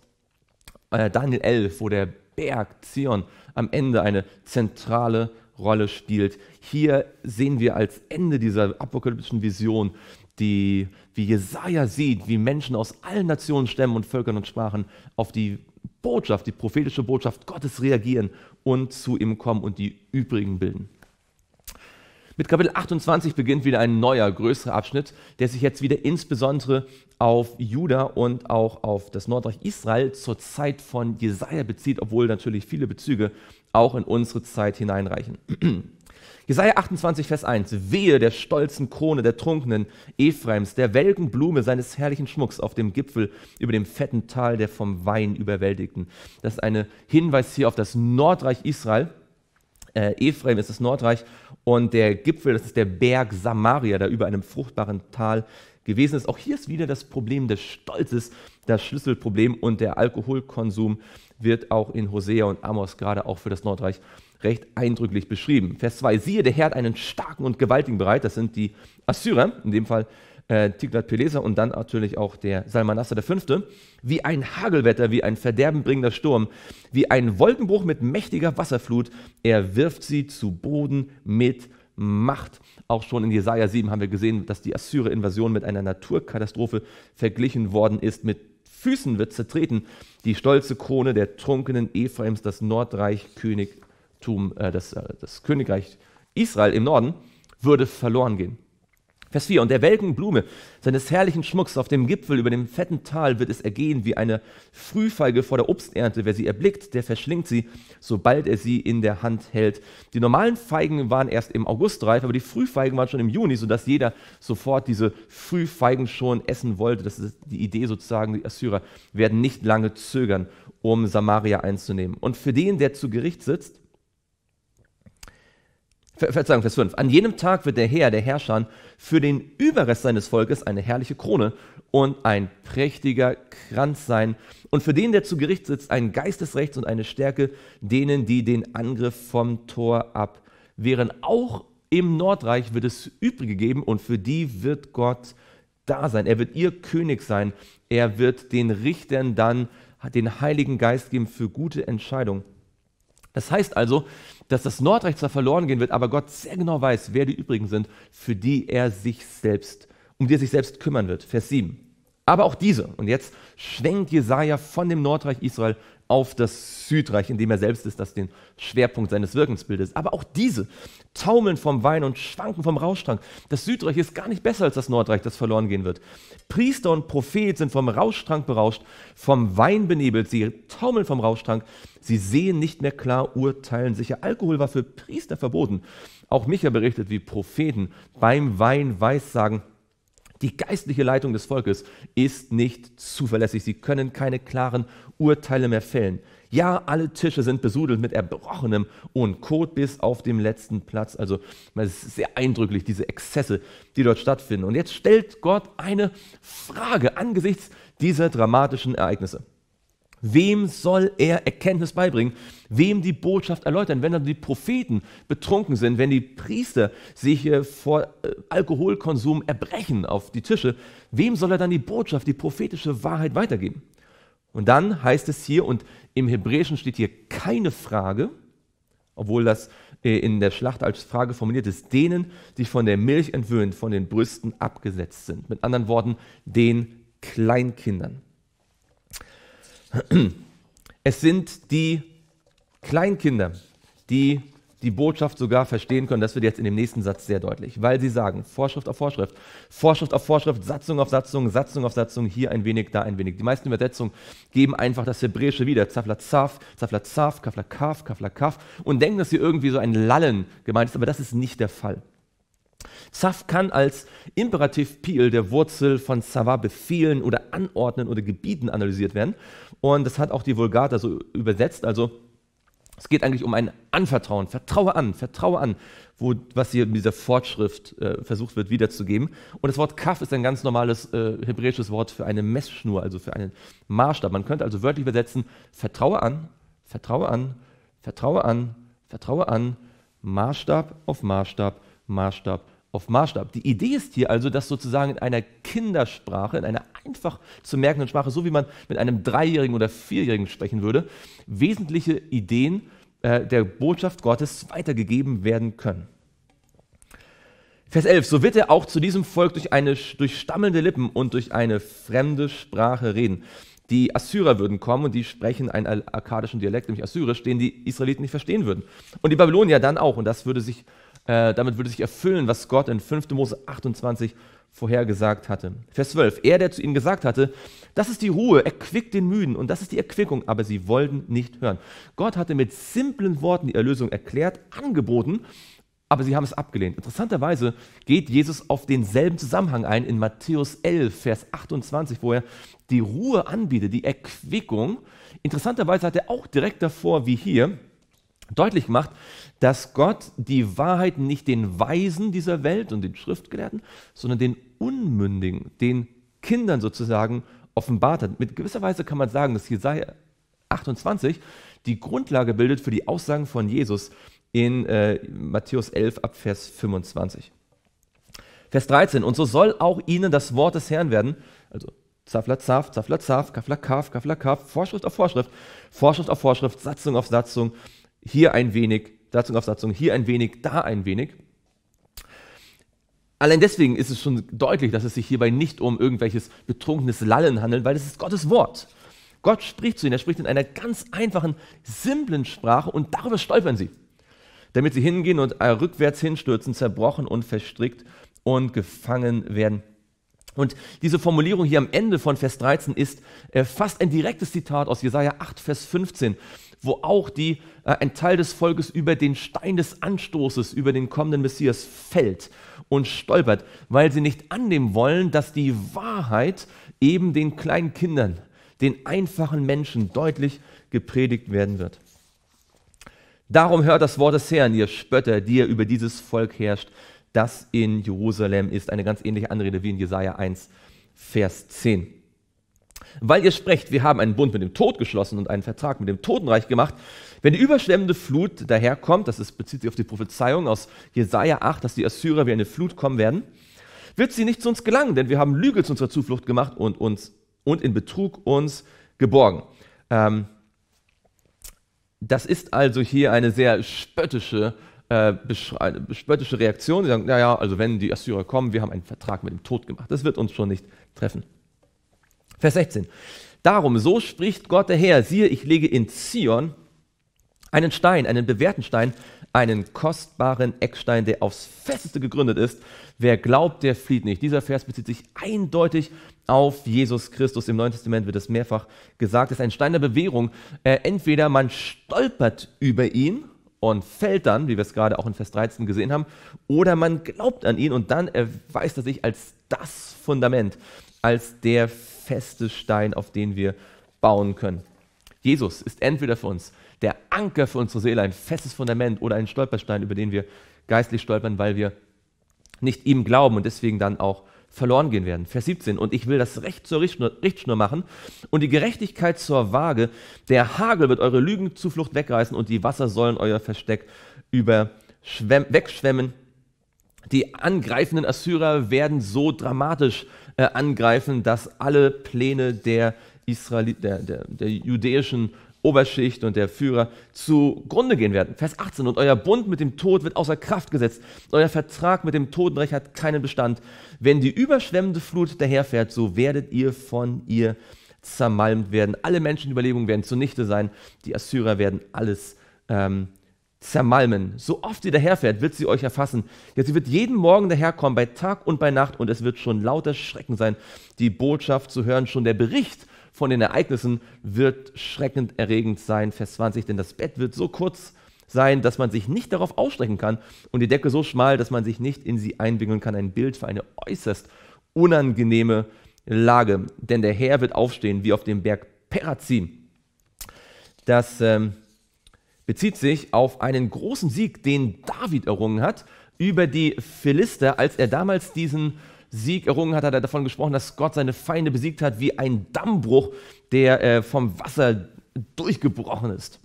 äh, Daniel 11, wo der Berg Zion am Ende eine zentrale Rolle spielt. Hier sehen wir als Ende dieser apokalyptischen Vision, die, wie Jesaja sieht, wie Menschen aus allen Nationen, Stämmen und Völkern und Sprachen auf die Botschaft, die prophetische Botschaft Gottes reagieren und zu ihm kommen und die übrigen bilden. Mit Kapitel 28 beginnt wieder ein neuer, größerer Abschnitt, der sich jetzt wieder insbesondere auf Juda und auch auf das Nordreich Israel zur Zeit von Jesaja bezieht, obwohl natürlich viele Bezüge auch in unsere Zeit hineinreichen. Jesaja 28, Vers 1. Wehe der stolzen Krone der Trunkenen Ephraims, der welken Blume seines herrlichen Schmucks auf dem Gipfel über dem fetten Tal der vom Wein überwältigten. Das ist ein Hinweis hier auf das Nordreich Israel. Äh, Ephraim ist das Nordreich und der Gipfel, das ist der Berg Samaria, da über einem fruchtbaren Tal gewesen ist. Auch hier ist wieder das Problem des Stolzes, das Schlüsselproblem und der Alkoholkonsum wird auch in Hosea und Amos gerade auch für das Nordreich recht eindrücklich beschrieben. Vers 2, siehe, der Herr hat einen starken und gewaltigen bereit, das sind die Assyrer, in dem Fall äh, Tiglat-Pileser und dann natürlich auch der Salmanaster der Fünfte, wie ein Hagelwetter, wie ein verderbenbringender Sturm, wie ein Wolkenbruch mit mächtiger Wasserflut, er wirft sie zu Boden mit Macht. Auch schon in Jesaja 7 haben wir gesehen, dass die Assyrer-Invasion mit einer Naturkatastrophe verglichen worden ist. Mit Füßen wird zertreten die stolze Krone der trunkenen Ephraims, das Nordreich König Tum, äh, das, äh, das Königreich Israel im Norden würde verloren gehen. Vers 4, und der welken Blume seines herrlichen Schmucks auf dem Gipfel über dem fetten Tal wird es ergehen wie eine Frühfeige vor der Obsternte. Wer sie erblickt, der verschlingt sie, sobald er sie in der Hand hält. Die normalen Feigen waren erst im August reif, aber die Frühfeigen waren schon im Juni, sodass jeder sofort diese Frühfeigen schon essen wollte. Das ist die Idee sozusagen, die Assyrer werden nicht lange zögern, um Samaria einzunehmen. Und für den, der zu Gericht sitzt, Ver Verzeihung, Vers 5. An jenem Tag wird der Herr, der Herrscher, für den Überrest seines Volkes eine herrliche Krone und ein prächtiger Kranz sein und für den, der zu Gericht sitzt, ein Geist des Rechts und eine Stärke denen, die den Angriff vom Tor abwehren. Auch im Nordreich wird es Übrige geben und für die wird Gott da sein. Er wird ihr König sein. Er wird den Richtern dann den Heiligen Geist geben für gute Entscheidungen. Das heißt also, dass das Nordreich zwar verloren gehen wird, aber Gott sehr genau weiß, wer die übrigen sind, für die er sich selbst, um die er sich selbst kümmern wird. Vers 7. Aber auch diese, und jetzt schwenkt Jesaja von dem Nordreich Israel auf das Südreich, in dem er selbst ist, das den Schwerpunkt seines Wirkens bildet. Aber auch diese taumeln vom Wein und schwanken vom Rauschtrank. Das Südreich ist gar nicht besser als das Nordreich, das verloren gehen wird. Priester und Prophet sind vom Rauschtrank berauscht, vom Wein benebelt. Sie taumeln vom Rauschtrank. Sie sehen nicht mehr klar, urteilen sicher. Alkohol war für Priester verboten. Auch Micha berichtet, wie Propheten beim Wein weissagen. Die geistliche Leitung des Volkes ist nicht zuverlässig. Sie können keine klaren Urteile mehr fällen. Ja, alle Tische sind besudelt mit Erbrochenem und Kot bis auf dem letzten Platz. Also es ist sehr eindrücklich, diese Exzesse, die dort stattfinden. Und jetzt stellt Gott eine Frage angesichts dieser dramatischen Ereignisse. Wem soll er Erkenntnis beibringen? Wem die Botschaft erläutern? Wenn dann die Propheten betrunken sind, wenn die Priester sich äh, vor äh, Alkoholkonsum erbrechen auf die Tische, wem soll er dann die Botschaft, die prophetische Wahrheit weitergeben? Und dann heißt es hier, und im Hebräischen steht hier keine Frage, obwohl das äh, in der Schlacht als Frage formuliert ist, denen, die von der Milch entwöhnt, von den Brüsten abgesetzt sind. Mit anderen Worten, den Kleinkindern. Es sind die Kleinkinder, die die Botschaft sogar verstehen können. Das wird jetzt in dem nächsten Satz sehr deutlich, weil sie sagen, Vorschrift auf Vorschrift, Vorschrift auf Vorschrift, Satzung auf Satzung, Satzung auf Satzung, hier ein wenig, da ein wenig. Die meisten Übersetzungen geben einfach das Hebräische wieder, Zafla Zafla Zaf, Zaf, Kafla Kaf, Kafla Kaf und denken, dass hier irgendwie so ein Lallen gemeint ist, aber das ist nicht der Fall. Zaf kann als Imperativ Piel der Wurzel von Zava befehlen oder anordnen oder gebieten analysiert werden. Und das hat auch die Vulgata so übersetzt. Also es geht eigentlich um ein Anvertrauen. Vertraue an, vertraue an, wo, was hier in dieser Fortschrift äh, versucht wird wiederzugeben. Und das Wort Kaf ist ein ganz normales äh, hebräisches Wort für eine Messschnur, also für einen Maßstab. Man könnte also wörtlich übersetzen: Vertraue an, vertraue an, vertraue an, vertraue an, Maßstab auf Maßstab, Maßstab auf Maßstab. Die Idee ist hier also, dass sozusagen in einer Kindersprache, in einer einfach zu merkenden Sprache, so wie man mit einem Dreijährigen oder Vierjährigen sprechen würde, wesentliche Ideen äh, der Botschaft Gottes weitergegeben werden können. Vers 11, so wird er auch zu diesem Volk durch, eine, durch stammelnde Lippen und durch eine fremde Sprache reden. Die Assyrer würden kommen und die sprechen einen akkadischen Dialekt, nämlich Assyrisch, den die Israeliten nicht verstehen würden. Und die Babylonier dann auch und das würde sich äh, damit würde sich erfüllen, was Gott in 5. Mose 28 vorhergesagt hatte. Vers 12. Er, der zu ihnen gesagt hatte, das ist die Ruhe, erquickt den Müden und das ist die Erquickung, aber sie wollten nicht hören. Gott hatte mit simplen Worten die Erlösung erklärt, angeboten, aber sie haben es abgelehnt. Interessanterweise geht Jesus auf denselben Zusammenhang ein in Matthäus 11, Vers 28, wo er die Ruhe anbietet, die Erquickung. Interessanterweise hat er auch direkt davor, wie hier, deutlich gemacht, dass Gott die Wahrheit nicht den Weisen dieser Welt und den Schriftgelehrten, sondern den Unmündigen, den Kindern sozusagen offenbart hat. Mit gewisser Weise kann man sagen, dass Jesaja 28 die Grundlage bildet für die Aussagen von Jesus in äh, Matthäus 11 ab Vers 25. Vers 13, und so soll auch ihnen das Wort des Herrn werden, also Zaflatzaf, Zaflatzaf, Kaflakaf, Kaflakaf, Vorschrift auf Vorschrift, Vorschrift auf Vorschrift, Satzung auf Satzung, hier ein wenig, Satzung auf Satzung, hier ein wenig, da ein wenig. Allein deswegen ist es schon deutlich, dass es sich hierbei nicht um irgendwelches betrunkenes Lallen handelt, weil es ist Gottes Wort. Gott spricht zu ihnen, er spricht in einer ganz einfachen, simplen Sprache und darüber stolpern sie, damit sie hingehen und rückwärts hinstürzen, zerbrochen und verstrickt und gefangen werden. Und diese Formulierung hier am Ende von Vers 13 ist äh, fast ein direktes Zitat aus Jesaja 8, Vers 15 wo auch die, äh, ein Teil des Volkes über den Stein des Anstoßes, über den kommenden Messias fällt und stolpert, weil sie nicht annehmen wollen, dass die Wahrheit eben den kleinen Kindern, den einfachen Menschen deutlich gepredigt werden wird. Darum hört das Wort des Herrn, ihr Spötter, die ihr über dieses Volk herrscht, das in Jerusalem ist. Eine ganz ähnliche Anrede wie in Jesaja 1, Vers 10. Weil ihr sprecht, wir haben einen Bund mit dem Tod geschlossen und einen Vertrag mit dem Totenreich gemacht. Wenn die überschwemmende Flut daherkommt, das ist, bezieht sich auf die Prophezeiung aus Jesaja 8, dass die Assyrer wie eine Flut kommen werden, wird sie nicht zu uns gelangen, denn wir haben Lüge zu unserer Zuflucht gemacht und uns und in Betrug uns geborgen. Ähm, das ist also hier eine sehr spöttische, äh, spöttische Reaktion. Sie sagen, naja, also wenn die Assyrer kommen, wir haben einen Vertrag mit dem Tod gemacht. Das wird uns schon nicht treffen. Vers 16. Darum, so spricht Gott der Herr, siehe, ich lege in Zion einen Stein, einen bewährten Stein, einen kostbaren Eckstein, der aufs Festeste gegründet ist. Wer glaubt, der flieht nicht. Dieser Vers bezieht sich eindeutig auf Jesus Christus. Im Neuen Testament wird es mehrfach gesagt. Es ist ein Stein der Bewährung. Äh, entweder man stolpert über ihn und fällt dann, wie wir es gerade auch in Vers 13 gesehen haben, oder man glaubt an ihn und dann erweist er sich als das Fundament, als der feste Stein, auf den wir bauen können. Jesus ist entweder für uns der Anker für unsere Seele, ein festes Fundament oder ein Stolperstein, über den wir geistlich stolpern, weil wir nicht ihm glauben und deswegen dann auch verloren gehen werden. Vers 17. Und ich will das Recht zur Richtschnur, Richtschnur machen und die Gerechtigkeit zur Waage. Der Hagel wird eure Lügenzuflucht wegreißen und die Wasser sollen euer Versteck über wegschwemmen. Die angreifenden Assyrer werden so dramatisch äh, angreifen, dass alle Pläne der, Israeli der, der, der jüdischen Oberschicht und der Führer zugrunde gehen werden. Vers 18. Und euer Bund mit dem Tod wird außer Kraft gesetzt. Euer Vertrag mit dem Totenreich hat keinen Bestand. Wenn die überschwemmende Flut daherfährt, so werdet ihr von ihr zermalmt werden. Alle Menschenüberlegungen werden zunichte sein. Die Assyrer werden alles ähm, zermalmen. So oft sie daherfährt, wird sie euch erfassen. Ja, sie wird jeden Morgen daherkommen, bei Tag und bei Nacht, und es wird schon lauter Schrecken sein, die Botschaft zu hören. Schon der Bericht von den Ereignissen wird schreckend erregend sein. Vers 20, denn das Bett wird so kurz sein, dass man sich nicht darauf ausstrecken kann und die Decke so schmal, dass man sich nicht in sie einwickeln kann. Ein Bild für eine äußerst unangenehme Lage. Denn der Herr wird aufstehen wie auf dem Berg Perazim. Das ähm, bezieht sich auf einen großen Sieg, den David errungen hat über die Philister. Als er damals diesen Sieg errungen hat, hat er davon gesprochen, dass Gott seine Feinde besiegt hat wie ein Dammbruch, der äh, vom Wasser durchgebrochen ist.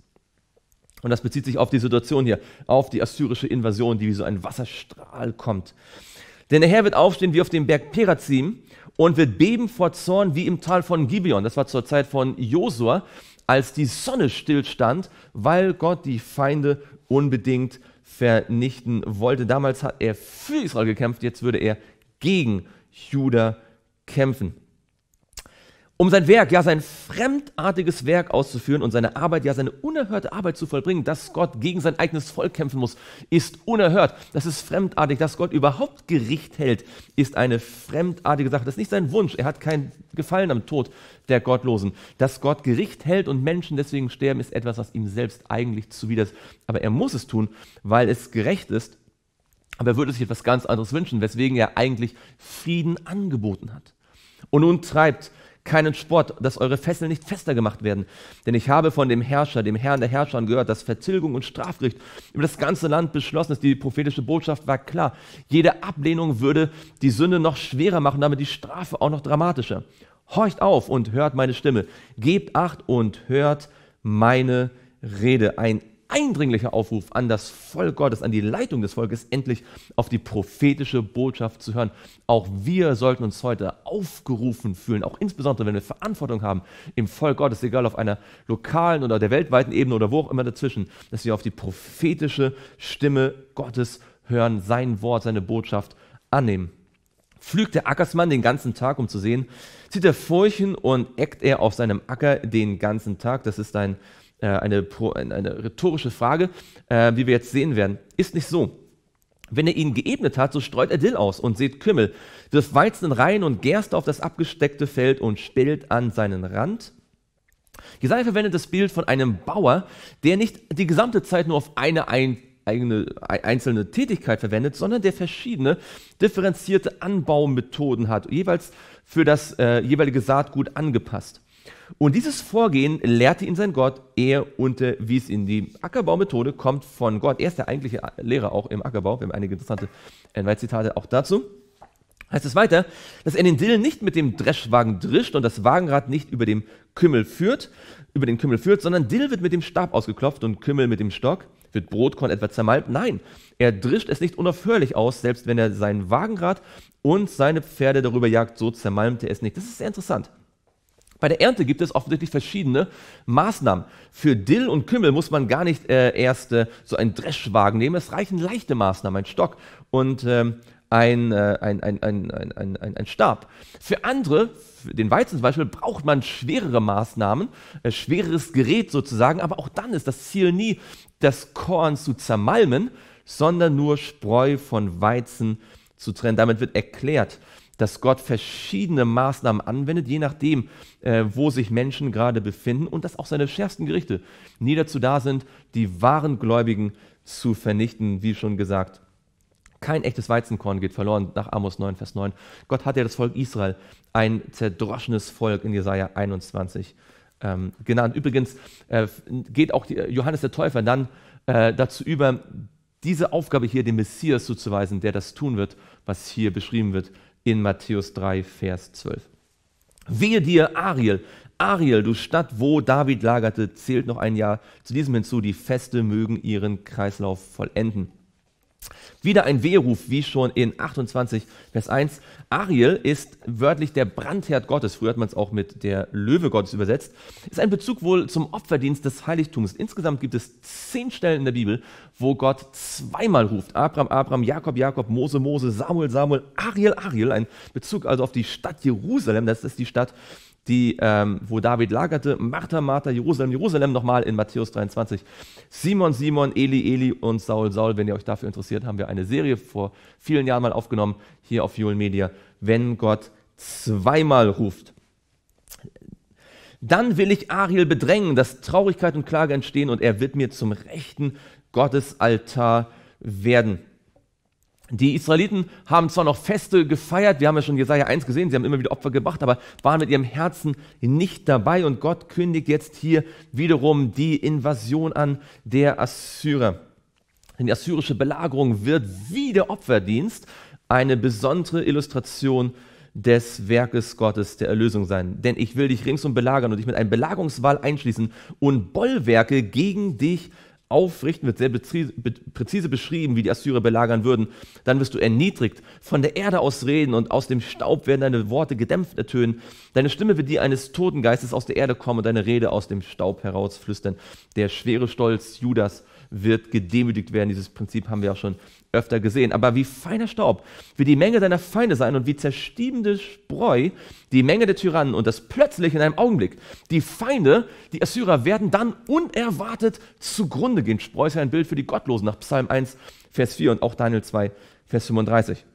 Und das bezieht sich auf die Situation hier, auf die assyrische Invasion, die wie so ein Wasserstrahl kommt. Denn der Herr wird aufstehen wie auf dem Berg Perazim und wird beben vor Zorn wie im Tal von Gibeon. Das war zur Zeit von Josua als die Sonne stillstand, weil Gott die Feinde unbedingt vernichten wollte. Damals hat er für Israel gekämpft, jetzt würde er gegen Juda kämpfen um sein Werk, ja sein fremdartiges Werk auszuführen und seine Arbeit, ja seine unerhörte Arbeit zu vollbringen, dass Gott gegen sein eigenes Volk kämpfen muss, ist unerhört. Das ist fremdartig. Dass Gott überhaupt Gericht hält, ist eine fremdartige Sache. Das ist nicht sein Wunsch. Er hat keinen Gefallen am Tod der Gottlosen. Dass Gott Gericht hält und Menschen deswegen sterben, ist etwas, was ihm selbst eigentlich zuwider ist. Aber er muss es tun, weil es gerecht ist. Aber er würde sich etwas ganz anderes wünschen, weswegen er eigentlich Frieden angeboten hat. Und nun treibt keinen Spott, dass eure Fesseln nicht fester gemacht werden. Denn ich habe von dem Herrscher, dem Herrn der Herrscher gehört, dass Verzögerung und Strafgericht über das ganze Land beschlossen ist. Die prophetische Botschaft war klar. Jede Ablehnung würde die Sünde noch schwerer machen, damit die Strafe auch noch dramatischer. Horcht auf und hört meine Stimme. Gebt acht und hört meine Rede. Ein eindringlicher Aufruf an das Volk Gottes, an die Leitung des Volkes, endlich auf die prophetische Botschaft zu hören. Auch wir sollten uns heute aufgerufen fühlen, auch insbesondere wenn wir Verantwortung haben im Volk Gottes, egal auf einer lokalen oder der weltweiten Ebene oder wo auch immer dazwischen, dass wir auf die prophetische Stimme Gottes hören, sein Wort, seine Botschaft annehmen. Pflügt der Ackersmann den ganzen Tag, um zu sehen, zieht er Furchen und eckt er auf seinem Acker den ganzen Tag. Das ist ein äh, eine, eine, rhetorische Frage, äh, wie wir jetzt sehen werden. Ist nicht so. Wenn er ihn geebnet hat, so streut er Dill aus und sät Kümmel, wirft Weizen in Reihen und Gerste auf das abgesteckte Feld und spält an seinen Rand. Jesaja verwendet das Bild von einem Bauer, der nicht die gesamte Zeit nur auf eine ein, eigene, einzelne Tätigkeit verwendet, sondern der verschiedene differenzierte Anbaumethoden hat, jeweils für das äh, jeweilige Saatgut angepasst. Und dieses Vorgehen lehrte ihn sein Gott, er unterwies ihn. Die Ackerbaumethode kommt von Gott. Er ist der eigentliche Lehrer auch im Ackerbau. Wir haben einige interessante äh, Zitate auch dazu. Heißt es weiter, dass er den Dill nicht mit dem Dreschwagen drischt und das Wagenrad nicht über dem Kümmel führt, über den Kümmel führt, sondern Dill wird mit dem Stab ausgeklopft und Kümmel mit dem Stock. Wird Brotkorn etwa zermalmt? Nein, er drischt es nicht unaufhörlich aus, selbst wenn er sein Wagenrad und seine Pferde darüber jagt, so zermalmt er es nicht. Das ist sehr interessant. Bei der Ernte gibt es offensichtlich verschiedene Maßnahmen. Für Dill und Kümmel muss man gar nicht äh, erst äh, so einen Dreschwagen nehmen. Es reichen leichte Maßnahmen, ein Stock und ähm, ein, äh, ein, ein, ein, ein, ein, ein, Stab. Für andere, für den Weizen zum Beispiel, braucht man schwerere Maßnahmen, äh, schwereres Gerät sozusagen. Aber auch dann ist das Ziel nie, das Korn zu zermalmen, sondern nur Spreu von Weizen zu trennen. Damit wird erklärt, dass Gott verschiedene Maßnahmen anwendet, je nachdem, äh, wo sich Menschen gerade befinden und dass auch seine schärfsten Gerichte nie dazu da sind, die wahren Gläubigen zu vernichten, wie schon gesagt. Kein echtes Weizenkorn geht verloren, nach Amos 9, Vers 9. Gott hat ja das Volk Israel, ein zerdroschenes Volk in Jesaja 21 ähm, genannt. Übrigens äh, geht auch die, äh, Johannes der Täufer dann äh, dazu über, diese Aufgabe hier dem Messias zuzuweisen, der das tun wird, was hier beschrieben wird in Matthäus 3, Vers 12. Wehe dir, Ariel, Ariel, du Stadt, wo David lagerte, zählt noch ein Jahr. Zu diesem hinzu, die Feste mögen ihren Kreislauf vollenden. Wieder ein Weheruf, wie schon in 28, Vers 1. Ariel ist wörtlich der Brandherd Gottes. Früher hat man es auch mit der Löwe Gottes übersetzt. Ist ein Bezug wohl zum Opferdienst des Heiligtums. Insgesamt gibt es zehn Stellen in der Bibel, wo Gott zweimal ruft. Abraham, Abraham, Jakob, Jakob, Mose, Mose, Samuel, Samuel, Ariel, Ariel. Ein Bezug also auf die Stadt Jerusalem. Das ist die Stadt, die, ähm, wo David lagerte, Martha, Martha, Jerusalem, Jerusalem nochmal in Matthäus 23, Simon, Simon, Eli, Eli und Saul, Saul. Wenn ihr euch dafür interessiert, haben wir eine Serie vor vielen Jahren mal aufgenommen, hier auf Jule Media, wenn Gott zweimal ruft. Dann will ich Ariel bedrängen, dass Traurigkeit und Klage entstehen und er wird mir zum rechten Gottesaltar werden. Die Israeliten haben zwar noch Feste gefeiert, wir haben ja schon Jesaja 1 gesehen, sie haben immer wieder Opfer gebracht, aber waren mit ihrem Herzen nicht dabei und Gott kündigt jetzt hier wiederum die Invasion an der Assyrer. Denn die assyrische Belagerung wird wie der Opferdienst eine besondere Illustration des Werkes Gottes der Erlösung sein. Denn ich will dich ringsum belagern und dich mit einem Belagerungswall einschließen und Bollwerke gegen dich aufrichten, wird sehr präzise beschrieben, wie die Assyrer belagern würden. Dann wirst du erniedrigt, von der Erde aus reden und aus dem Staub werden deine Worte gedämpft ertönen. Deine Stimme wird die eines Totengeistes aus der Erde kommen und deine Rede aus dem Staub herausflüstern. Der schwere Stolz Judas wird gedemütigt werden. Dieses Prinzip haben wir auch schon öfter gesehen. Aber wie feiner Staub, wird die Menge deiner Feinde sein und wie zerstiebende Spreu die Menge der Tyrannen und das plötzlich in einem Augenblick. Die Feinde, die Assyrer, werden dann unerwartet zugrunde gehen. Spreu ist ja ein Bild für die Gottlosen nach Psalm 1, Vers 4 und auch Daniel 2, Vers 35.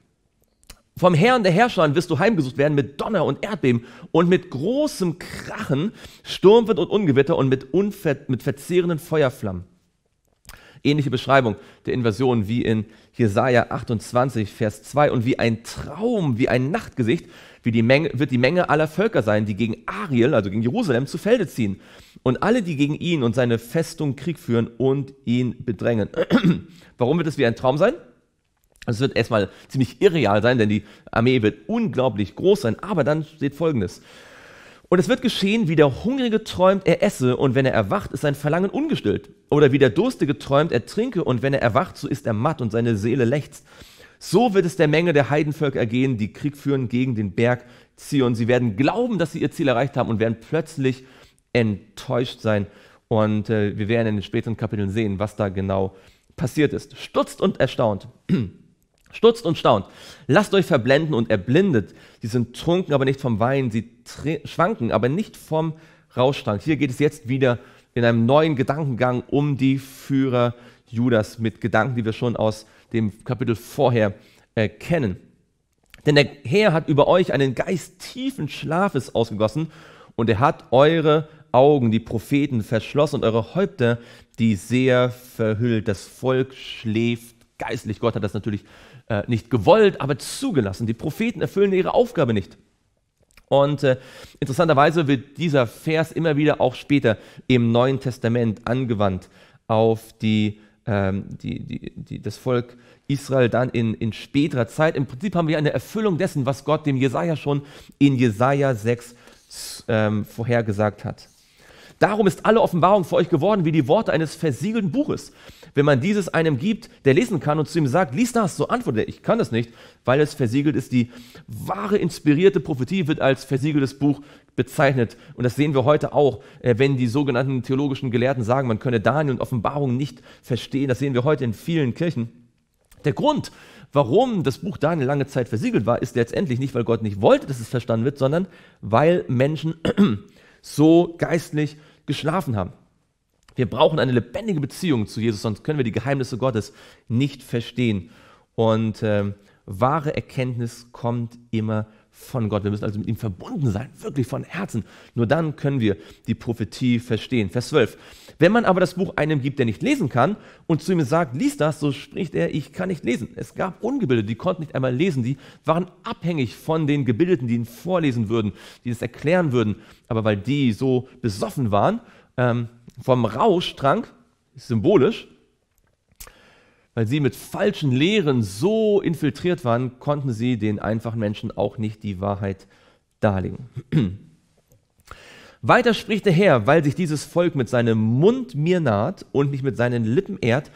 Vom Herrn der Herrscher wirst du heimgesucht werden mit Donner und Erdbeben und mit großem Krachen, Sturmwind und Ungewitter und mit, unver mit verzehrenden Feuerflammen. Ähnliche Beschreibung der Invasion wie in Jesaja 28, Vers 2. Und wie ein Traum, wie ein Nachtgesicht, wie die Menge, wird die Menge aller Völker sein, die gegen Ariel, also gegen Jerusalem, zu Felde ziehen. Und alle, die gegen ihn und seine Festung Krieg führen und ihn bedrängen. Warum wird es wie ein Traum sein? Es wird erstmal ziemlich irreal sein, denn die Armee wird unglaublich groß sein. Aber dann steht Folgendes. Und es wird geschehen, wie der Hungrige träumt, er esse, und wenn er erwacht, ist sein Verlangen ungestillt. Oder wie der Durstige träumt, er trinke, und wenn er erwacht, so ist er matt und seine Seele lechzt. So wird es der Menge der Heidenvölker ergehen, die Krieg führen gegen den Berg Zion. Sie werden glauben, dass sie ihr Ziel erreicht haben und werden plötzlich enttäuscht sein. Und äh, wir werden in den späteren Kapiteln sehen, was da genau passiert ist. Stutzt und erstaunt. Stutzt und staunt. Lasst euch verblenden und erblindet. Sie sind trunken, aber nicht vom Wein. Sie schwanken, aber nicht vom Rauschstrang. Hier geht es jetzt wieder in einem neuen Gedankengang um die Führer Judas mit Gedanken, die wir schon aus dem Kapitel vorher äh, kennen. Denn der Herr hat über euch einen Geist tiefen Schlafes ausgegossen und er hat eure Augen, die Propheten, verschlossen und eure Häupter, die sehr verhüllt. Das Volk schläft geistlich. Gott hat das natürlich äh, nicht gewollt, aber zugelassen. Die Propheten erfüllen ihre Aufgabe nicht. Und äh, interessanterweise wird dieser Vers immer wieder auch später im Neuen Testament angewandt auf die, ähm, die, die, die, das Volk Israel dann in, in späterer Zeit. Im Prinzip haben wir eine Erfüllung dessen, was Gott dem Jesaja schon in Jesaja 6 ähm, vorhergesagt hat. Darum ist alle Offenbarung für euch geworden wie die Worte eines versiegelten Buches. Wenn man dieses einem gibt, der lesen kann und zu ihm sagt, lies das, so antwortet er, ich kann das nicht, weil es versiegelt ist. Die wahre inspirierte Prophetie wird als versiegeltes Buch bezeichnet. Und das sehen wir heute auch, äh, wenn die sogenannten theologischen Gelehrten sagen, man könne Daniel und Offenbarung nicht verstehen. Das sehen wir heute in vielen Kirchen. Der Grund, warum das Buch Daniel lange Zeit versiegelt war, ist letztendlich nicht, weil Gott nicht wollte, dass es verstanden wird, sondern weil Menschen so geistlich geschlafen haben. Wir brauchen eine lebendige Beziehung zu Jesus, sonst können wir die Geheimnisse Gottes nicht verstehen. Und äh, wahre Erkenntnis kommt immer von Gott. Wir müssen also mit ihm verbunden sein, wirklich von Herzen. Nur dann können wir die Prophetie verstehen. Vers 12. Wenn man aber das Buch einem gibt, der nicht lesen kann, und zu ihm sagt, lies das, so spricht er, ich kann nicht lesen. Es gab Ungebildete, die konnten nicht einmal lesen, die waren abhängig von den Gebildeten, die ihn vorlesen würden, die es erklären würden. Aber weil die so besoffen waren, ähm, vom Rauschtrank, symbolisch, weil sie mit falschen Lehren so infiltriert waren, konnten sie den einfachen Menschen auch nicht die Wahrheit darlegen. Weiter spricht der Herr, weil sich dieses Volk mit seinem Mund mir naht und mich mit seinen Lippen ehrt,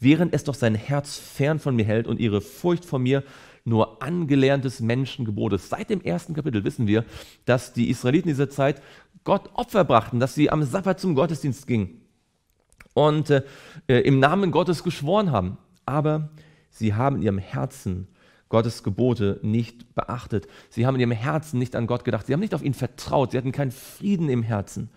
während es doch sein Herz fern von mir hält und ihre Furcht vor mir nur angelerntes Menschengebot ist. Seit dem ersten Kapitel wissen wir, dass die Israeliten dieser Zeit Gott Opfer brachten, dass sie am Sabbat zum Gottesdienst gingen und äh, äh, im Namen Gottes geschworen haben. Aber sie haben in ihrem Herzen Gottes Gebote nicht beachtet. Sie haben in ihrem Herzen nicht an Gott gedacht. Sie haben nicht auf ihn vertraut. Sie hatten keinen Frieden im Herzen.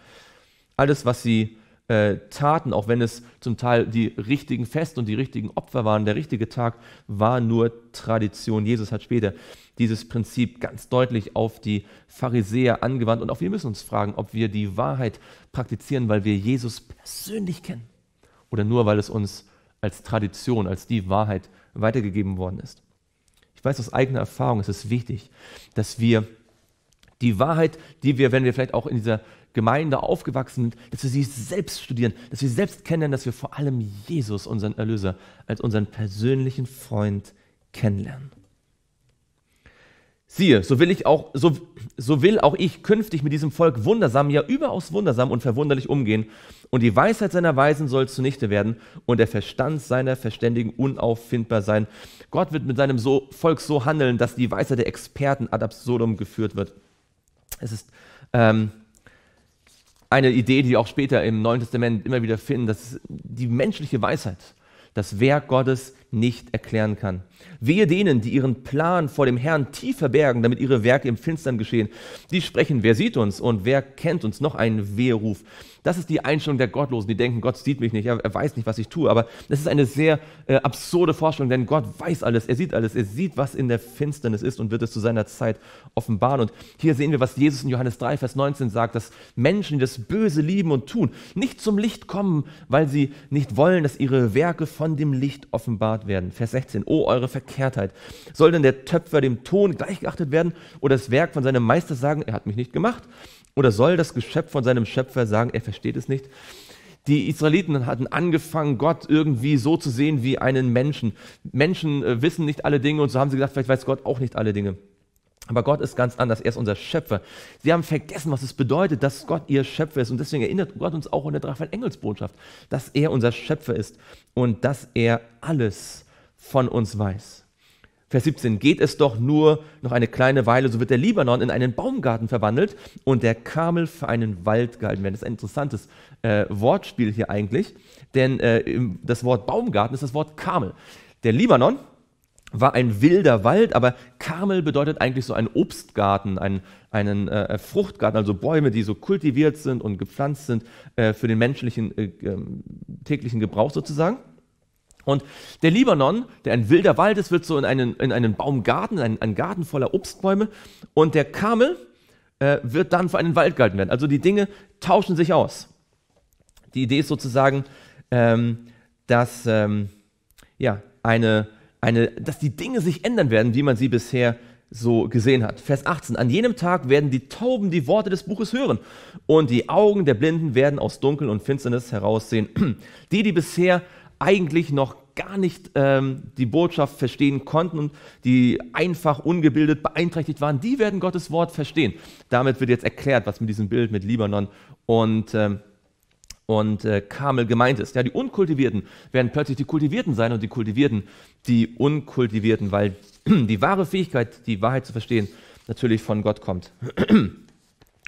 Alles, was sie äh, taten, auch wenn es zum Teil die richtigen Feste und die richtigen Opfer waren, der richtige Tag war nur Tradition. Jesus hat später dieses Prinzip ganz deutlich auf die Pharisäer angewandt. Und auch wir müssen uns fragen, ob wir die Wahrheit praktizieren, weil wir Jesus persönlich kennen oder nur, weil es uns als Tradition, als die Wahrheit weitergegeben worden ist. Ich weiß aus eigener Erfahrung, es ist wichtig, dass wir die Wahrheit, die wir, wenn wir vielleicht auch in dieser Gemeinde aufgewachsen sind, dass wir sie selbst studieren, dass wir sie selbst kennen, dass wir vor allem Jesus, unseren Erlöser, als unseren persönlichen Freund kennenlernen. Siehe, so will ich auch, so, so will auch ich künftig mit diesem Volk wundersam, ja überaus wundersam und verwunderlich umgehen. Und die Weisheit seiner Weisen soll zunichte werden und der Verstand seiner Verständigen unauffindbar sein. Gott wird mit seinem so Volk so handeln, dass die Weisheit der Experten ad absurdum geführt wird. Es ist ähm, eine Idee, die wir auch später im Neuen Testament immer wieder finden, dass die menschliche Weisheit das Werk Gottes nicht erklären kann. Wehe denen, die ihren Plan vor dem Herrn tief verbergen, damit ihre Werke im Finstern geschehen. Die sprechen, wer sieht uns und wer kennt uns? Noch ein Weheruf. Das ist die Einstellung der Gottlosen, die denken, Gott sieht mich nicht, er, er weiß nicht, was ich tue. Aber das ist eine sehr äh, absurde Vorstellung, denn Gott weiß alles, er sieht alles, er sieht, was in der Finsternis ist und wird es zu seiner Zeit offenbaren. Und hier sehen wir, was Jesus in Johannes 3, Vers 19 sagt, dass Menschen, die das Böse lieben und tun, nicht zum Licht kommen, weil sie nicht wollen, dass ihre Werke von dem Licht offenbart werden. Vers 16, oh eure Verkehrtheit. Soll denn der Töpfer dem Ton gleichgeachtet werden oder das Werk von seinem Meister sagen, er hat mich nicht gemacht? Oder soll das Geschöpf von seinem Schöpfer sagen, er versteht es nicht? Die Israeliten hatten angefangen, Gott irgendwie so zu sehen wie einen Menschen. Menschen äh, wissen nicht alle Dinge und so haben sie gedacht, vielleicht weiß Gott auch nicht alle Dinge. Aber Gott ist ganz anders, er ist unser Schöpfer. Sie haben vergessen, was es bedeutet, dass Gott ihr Schöpfer ist. Und deswegen erinnert Gott uns auch in der Drachwald-Engels-Botschaft, dass er unser Schöpfer ist und dass er alles von uns weiß. Vers 17, geht es doch nur noch eine kleine Weile, so wird der Libanon in einen Baumgarten verwandelt und der Kamel für einen Wald gehalten werden. Das ist ein interessantes äh, Wortspiel hier eigentlich, denn äh, das Wort Baumgarten ist das Wort Kamel. Der Libanon war ein wilder Wald, aber Kamel bedeutet eigentlich so einen Obstgarten, einen, einen äh, Fruchtgarten, also Bäume, die so kultiviert sind und gepflanzt sind äh, für den menschlichen äh, ähm, täglichen Gebrauch sozusagen. Und der Libanon, der ein wilder Wald ist, wird so in einen, in einen Baumgarten, in einen, einen Garten voller Obstbäume. Und der Kamel äh, wird dann für einen Wald gehalten werden. Also die Dinge tauschen sich aus. Die Idee ist sozusagen, ähm, dass, ähm, ja, eine, eine, dass die Dinge sich ändern werden, wie man sie bisher so gesehen hat. Vers 18. An jenem Tag werden die Tauben die Worte des Buches hören und die Augen der Blinden werden aus Dunkel und Finsternis heraussehen. Die, die bisher eigentlich noch gar nicht ähm, die Botschaft verstehen konnten und die einfach ungebildet beeinträchtigt waren, die werden Gottes Wort verstehen. Damit wird jetzt erklärt, was mit diesem Bild mit Libanon und, ähm, und äh, Karmel gemeint ist. Ja, die Unkultivierten werden plötzlich die Kultivierten sein und die Kultivierten die Unkultivierten, weil die wahre Fähigkeit, die Wahrheit zu verstehen, natürlich von Gott kommt.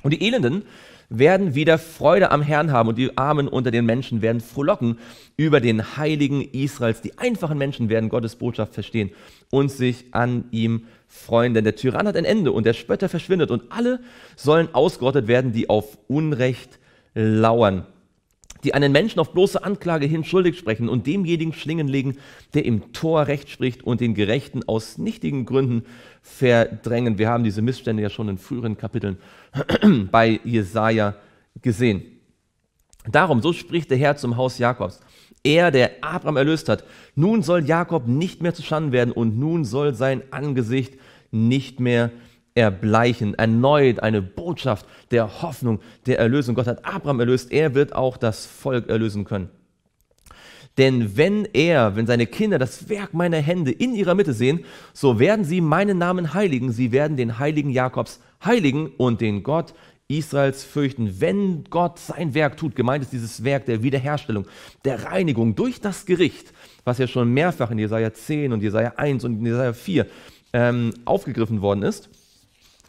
Und die Elenden werden wieder Freude am Herrn haben und die Armen unter den Menschen werden frohlocken über den Heiligen Israels. Die einfachen Menschen werden Gottes Botschaft verstehen und sich an ihm freuen, denn der Tyrann hat ein Ende und der Spötter verschwindet und alle sollen ausgerottet werden, die auf Unrecht lauern die einen Menschen auf bloße Anklage hin schuldig sprechen und demjenigen Schlingen legen, der im Tor Recht spricht und den Gerechten aus nichtigen Gründen verdrängen. Wir haben diese Missstände ja schon in früheren Kapiteln bei Jesaja gesehen. Darum, so spricht der Herr zum Haus Jakobs. Er, der Abraham erlöst hat, nun soll Jakob nicht mehr zu werden und nun soll sein Angesicht nicht mehr erbleichen. Erneut eine Botschaft der Hoffnung, der Erlösung. Gott hat Abraham erlöst, er wird auch das Volk erlösen können. Denn wenn er, wenn seine Kinder das Werk meiner Hände in ihrer Mitte sehen, so werden sie meinen Namen heiligen, sie werden den Heiligen Jakobs heiligen und den Gott Israels fürchten, wenn Gott sein Werk tut, gemeint ist dieses Werk der Wiederherstellung, der Reinigung durch das Gericht, was ja schon mehrfach in Jesaja 10 und Jesaja 1 und Jesaja 4 ähm, aufgegriffen worden ist,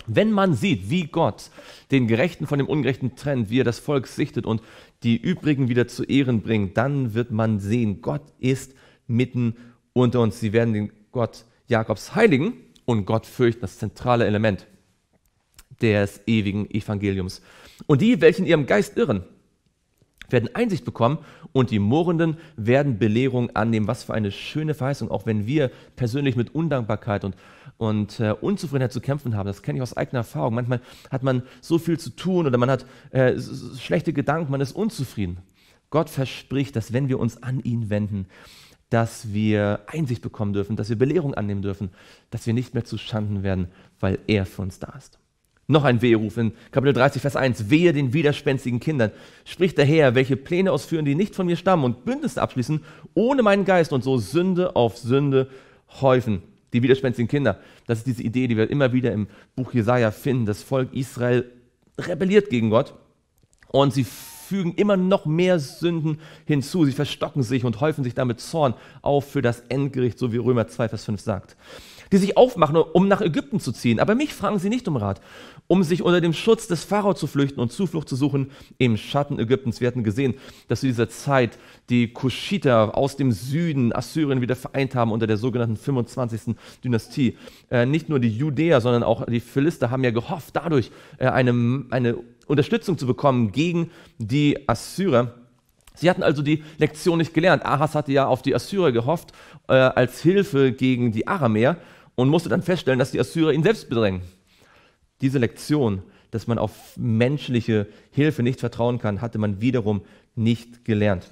wenn man sieht, wie Gott den Gerechten von dem Ungerechten trennt, wie er das Volk sichtet und die übrigen wieder zu Ehren bringt, dann wird man sehen, Gott ist mitten unter uns. Sie werden den Gott Jakobs heiligen und Gott fürchten, das zentrale Element des ewigen Evangeliums. Und die, welche in ihrem Geist irren, werden Einsicht bekommen und die Mohrenden werden Belehrung annehmen. Was für eine schöne Verheißung, auch wenn wir persönlich mit Undankbarkeit und und äh, Unzufriedenheit zu kämpfen haben. Das kenne ich aus eigener Erfahrung. Manchmal hat man so viel zu tun oder man hat äh, schlechte Gedanken, man ist unzufrieden. Gott verspricht, dass wenn wir uns an ihn wenden, dass wir Einsicht bekommen dürfen, dass wir Belehrung annehmen dürfen, dass wir nicht mehr zu Schanden werden, weil er für uns da ist. Noch ein Weheruf in Kapitel 30, Vers 1. Wehe den widerspenstigen Kindern. Spricht der Herr, welche Pläne ausführen, die nicht von mir stammen und Bündnisse abschließen, ohne meinen Geist und so Sünde auf Sünde häufen die widerspenstigen Kinder. Das ist diese Idee, die wir immer wieder im Buch Jesaja finden. Das Volk Israel rebelliert gegen Gott und sie fügen immer noch mehr Sünden hinzu. Sie verstocken sich und häufen sich damit Zorn auf für das Endgericht, so wie Römer 2, Vers 5 sagt. Die sich aufmachen, um nach Ägypten zu ziehen. Aber mich fragen sie nicht um Rat um sich unter dem Schutz des Pharao zu flüchten und Zuflucht zu suchen im Schatten Ägyptens. Wir hatten gesehen, dass zu dieser Zeit die Kuschiter aus dem Süden Assyrien wieder vereint haben unter der sogenannten 25. Dynastie. Äh, nicht nur die Judäer, sondern auch die Philister haben ja gehofft, dadurch äh, eine, eine Unterstützung zu bekommen gegen die Assyrer. Sie hatten also die Lektion nicht gelernt. Ahas hatte ja auf die Assyrer gehofft äh, als Hilfe gegen die Aramäer und musste dann feststellen, dass die Assyrer ihn selbst bedrängen. Diese Lektion, dass man auf menschliche Hilfe nicht vertrauen kann, hatte man wiederum nicht gelernt.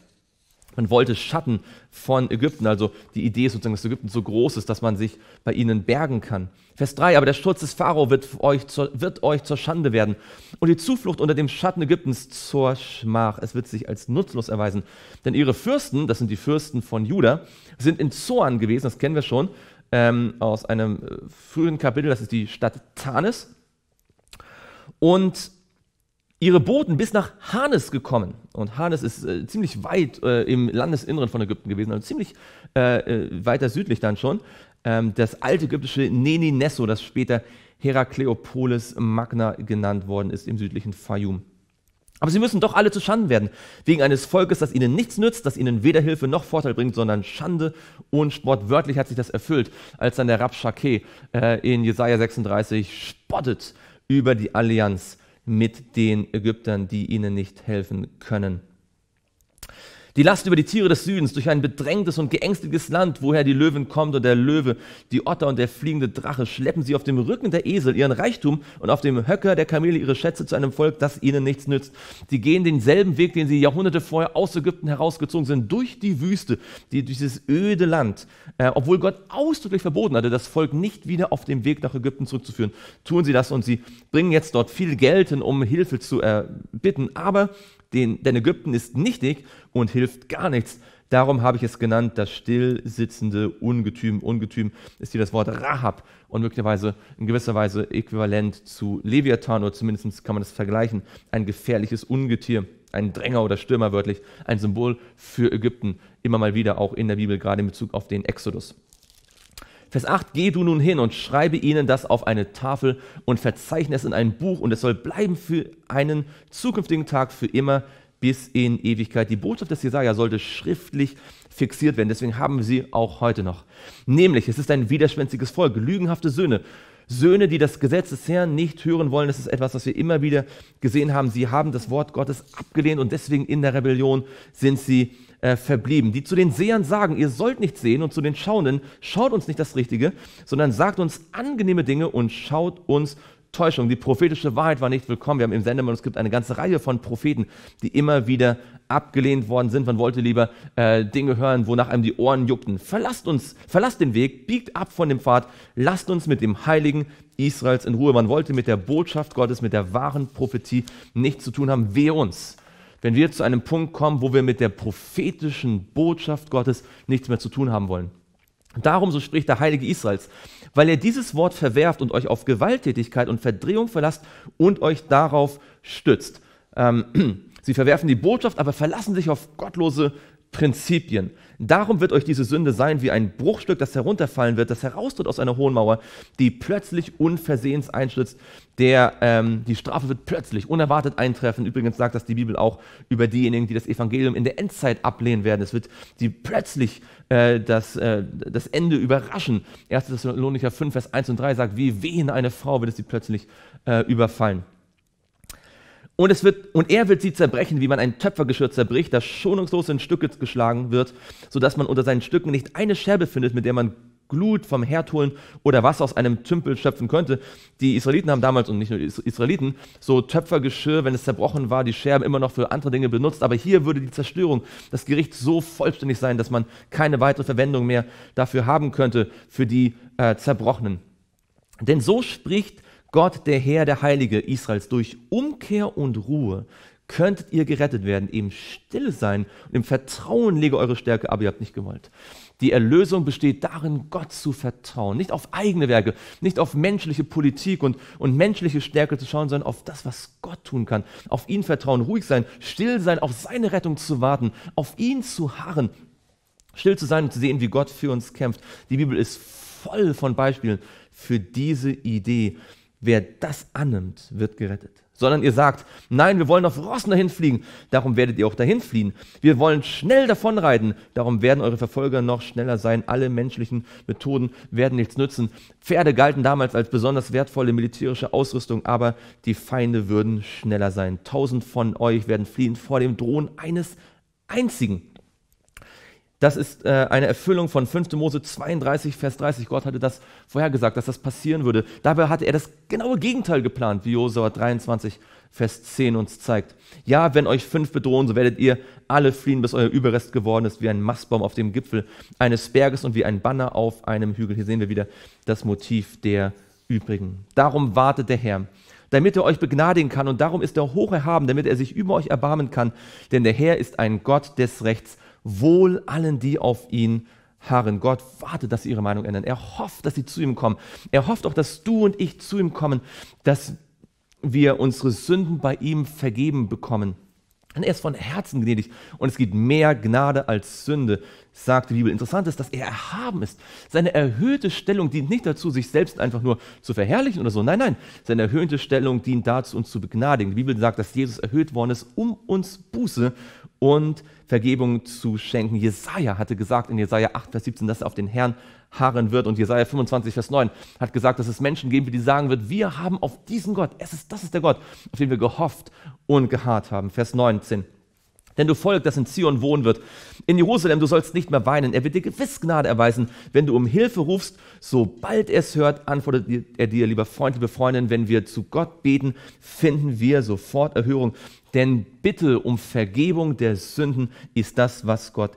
Man wollte Schatten von Ägypten, also die Idee ist sozusagen, dass Ägypten so groß ist, dass man sich bei ihnen bergen kann. Vers 3, aber der Sturz des Pharao wird euch, zur, wird euch zur Schande werden und die Zuflucht unter dem Schatten Ägyptens zur Schmach. Es wird sich als nutzlos erweisen, denn ihre Fürsten, das sind die Fürsten von Juda, sind in Zoan gewesen, das kennen wir schon ähm, aus einem äh, frühen Kapitel, das ist die Stadt Tanis und ihre Boten bis nach Hanes gekommen. Und Hanes ist äh, ziemlich weit äh, im Landesinneren von Ägypten gewesen, also ziemlich äh, äh weiter südlich dann schon. Ähm, das alte ägyptische Neni Nesso, das später Herakleopolis Magna genannt worden ist im südlichen Fayum. Aber sie müssen doch alle zu Schanden werden, wegen eines Volkes, das ihnen nichts nützt, das ihnen weder Hilfe noch Vorteil bringt, sondern Schande und Sport. Wörtlich hat sich das erfüllt, als dann der Rabschake äh, in Jesaja 36 spottet über die Allianz mit den Ägyptern, die ihnen nicht helfen können. Die Last über die Tiere des Südens, durch ein bedrängtes und geängstigtes Land, woher die Löwen kommt und der Löwe, die Otter und der fliegende Drache, schleppen sie auf dem Rücken der Esel ihren Reichtum und auf dem Höcker der Kamele ihre Schätze zu einem Volk, das ihnen nichts nützt. Sie gehen denselben Weg, den sie Jahrhunderte vorher aus Ägypten herausgezogen sind, durch die Wüste, die, durch dieses öde Land. Äh, obwohl Gott ausdrücklich verboten hatte, das Volk nicht wieder auf dem Weg nach Ägypten zurückzuführen, tun sie das und sie bringen jetzt dort viel Geld hin, um Hilfe zu äh, bitten. aber den, denn Ägypten ist nichtig und hilft gar nichts. Darum habe ich es genannt, das stillsitzende Ungetüm. Ungetüm ist hier das Wort Rahab und möglicherweise in gewisser Weise äquivalent zu Leviathan oder zumindest kann man das vergleichen. Ein gefährliches Ungetier, ein Dränger oder Stürmer wörtlich, ein Symbol für Ägypten, immer mal wieder auch in der Bibel, gerade in Bezug auf den Exodus. Vers 8, geh du nun hin und schreibe ihnen das auf eine Tafel und verzeichne es in ein Buch und es soll bleiben für einen zukünftigen Tag für immer bis in Ewigkeit. Die Botschaft des Jesaja sollte schriftlich fixiert werden, deswegen haben wir sie auch heute noch. Nämlich, es ist ein widerschwänziges Volk, lügenhafte Söhne, Söhne, die das Gesetz des Herrn nicht hören wollen, das ist etwas, was wir immer wieder gesehen haben. Sie haben das Wort Gottes abgelehnt und deswegen in der Rebellion sind sie äh, verblieben. Die zu den Sehern sagen, ihr sollt nicht sehen und zu den Schauenden, schaut uns nicht das Richtige, sondern sagt uns angenehme Dinge und schaut uns Täuschung. Die prophetische Wahrheit war nicht willkommen. Wir haben im Sendemann, es gibt eine ganze Reihe von Propheten, die immer wieder abgelehnt worden sind. Man wollte lieber äh, Dinge hören, wonach einem die Ohren juckten. Verlasst uns, verlasst den Weg, biegt ab von dem Pfad, lasst uns mit dem Heiligen Israels in Ruhe. Man wollte mit der Botschaft Gottes, mit der wahren Prophetie nichts zu tun haben. Wehe uns wenn wir zu einem Punkt kommen, wo wir mit der prophetischen Botschaft Gottes nichts mehr zu tun haben wollen. Darum, so spricht der Heilige Israels, weil ihr dieses Wort verwerft und euch auf Gewalttätigkeit und Verdrehung verlasst und euch darauf stützt. Ähm, sie verwerfen die Botschaft, aber verlassen sich auf gottlose Prinzipien. Darum wird euch diese Sünde sein wie ein Bruchstück, das herunterfallen wird, das heraustritt aus einer hohen Mauer, die plötzlich unversehens einschlitzt. Der, ähm, die Strafe wird plötzlich unerwartet eintreffen. Übrigens sagt das die Bibel auch über diejenigen, die das Evangelium in der Endzeit ablehnen werden. Es wird sie plötzlich äh, das, äh, das Ende überraschen. 1. Thessalonicher 5, Vers 1 und 3 sagt, wie wehen eine Frau wird es sie plötzlich äh, überfallen. Und, es wird, und er wird sie zerbrechen, wie man ein Töpfergeschirr zerbricht, das schonungslos in Stücke geschlagen wird, sodass man unter seinen Stücken nicht eine Scherbe findet, mit der man Glut vom Herd holen oder Wasser aus einem Tümpel schöpfen könnte. Die Israeliten haben damals, und nicht nur die Israeliten, so Töpfergeschirr, wenn es zerbrochen war, die Scherben immer noch für andere Dinge benutzt. Aber hier würde die Zerstörung, das Gericht so vollständig sein, dass man keine weitere Verwendung mehr dafür haben könnte, für die äh, Zerbrochenen. Denn so spricht Gott, der Herr, der Heilige Israels, durch Umkehr und Ruhe könntet ihr gerettet werden, eben still sein und im Vertrauen lege eure Stärke, aber ihr habt nicht gewollt. Die Erlösung besteht darin, Gott zu vertrauen, nicht auf eigene Werke, nicht auf menschliche Politik und, und menschliche Stärke zu schauen, sondern auf das, was Gott tun kann, auf ihn vertrauen, ruhig sein, still sein, auf seine Rettung zu warten, auf ihn zu harren, still zu sein und zu sehen, wie Gott für uns kämpft. Die Bibel ist voll von Beispielen für diese Idee Wer das annimmt, wird gerettet. Sondern ihr sagt, nein, wir wollen auf Rossen dahin fliegen, darum werdet ihr auch dahin fliehen. Wir wollen schnell davonreiten, darum werden eure Verfolger noch schneller sein. Alle menschlichen Methoden werden nichts nützen. Pferde galten damals als besonders wertvolle militärische Ausrüstung, aber die Feinde würden schneller sein. Tausend von euch werden fliehen vor dem Drohen eines einzigen. Das ist äh, eine Erfüllung von 5. Mose 32, Vers 30. Gott hatte das vorhergesagt, dass das passieren würde. Dabei hatte er das genaue Gegenteil geplant, wie Josua 23, Vers 10 uns zeigt. Ja, wenn euch fünf bedrohen, so werdet ihr alle fliehen, bis euer Überrest geworden ist, wie ein Mastbaum auf dem Gipfel eines Berges und wie ein Banner auf einem Hügel. Hier sehen wir wieder das Motiv der Übrigen. Darum wartet der Herr, damit er euch begnadigen kann, und darum ist er hoch erhaben, damit er sich über euch erbarmen kann. Denn der Herr ist ein Gott des Rechts. Wohl allen, die auf ihn harren. Gott wartet, dass sie ihre Meinung ändern. Er hofft, dass sie zu ihm kommen. Er hofft auch, dass du und ich zu ihm kommen, dass wir unsere Sünden bei ihm vergeben bekommen. Und er ist von Herzen gnädig und es gibt mehr Gnade als Sünde, sagt die Bibel. Interessant ist, dass er erhaben ist. Seine erhöhte Stellung dient nicht dazu, sich selbst einfach nur zu verherrlichen oder so. Nein, nein, seine erhöhte Stellung dient dazu, uns zu begnadigen. Die Bibel sagt, dass Jesus erhöht worden ist, um uns Buße und Vergebung zu schenken. Jesaja hatte gesagt in Jesaja 8, Vers 17, dass er auf den Herrn harren wird. Und Jesaja 25, Vers 9 hat gesagt, dass es Menschen geben wird, die sagen wird, wir haben auf diesen Gott, es ist, das ist der Gott, auf den wir gehofft und geharrt haben. Vers 19. Denn du Volk, das in Zion wohnen wird, in Jerusalem, du sollst nicht mehr weinen. Er wird dir gewiss Gnade erweisen, wenn du um Hilfe rufst. Sobald er es hört, antwortet er dir, lieber Freund, liebe Freundin, wenn wir zu Gott beten, finden wir sofort Erhörung. Denn Bitte um Vergebung der Sünden ist das, was Gott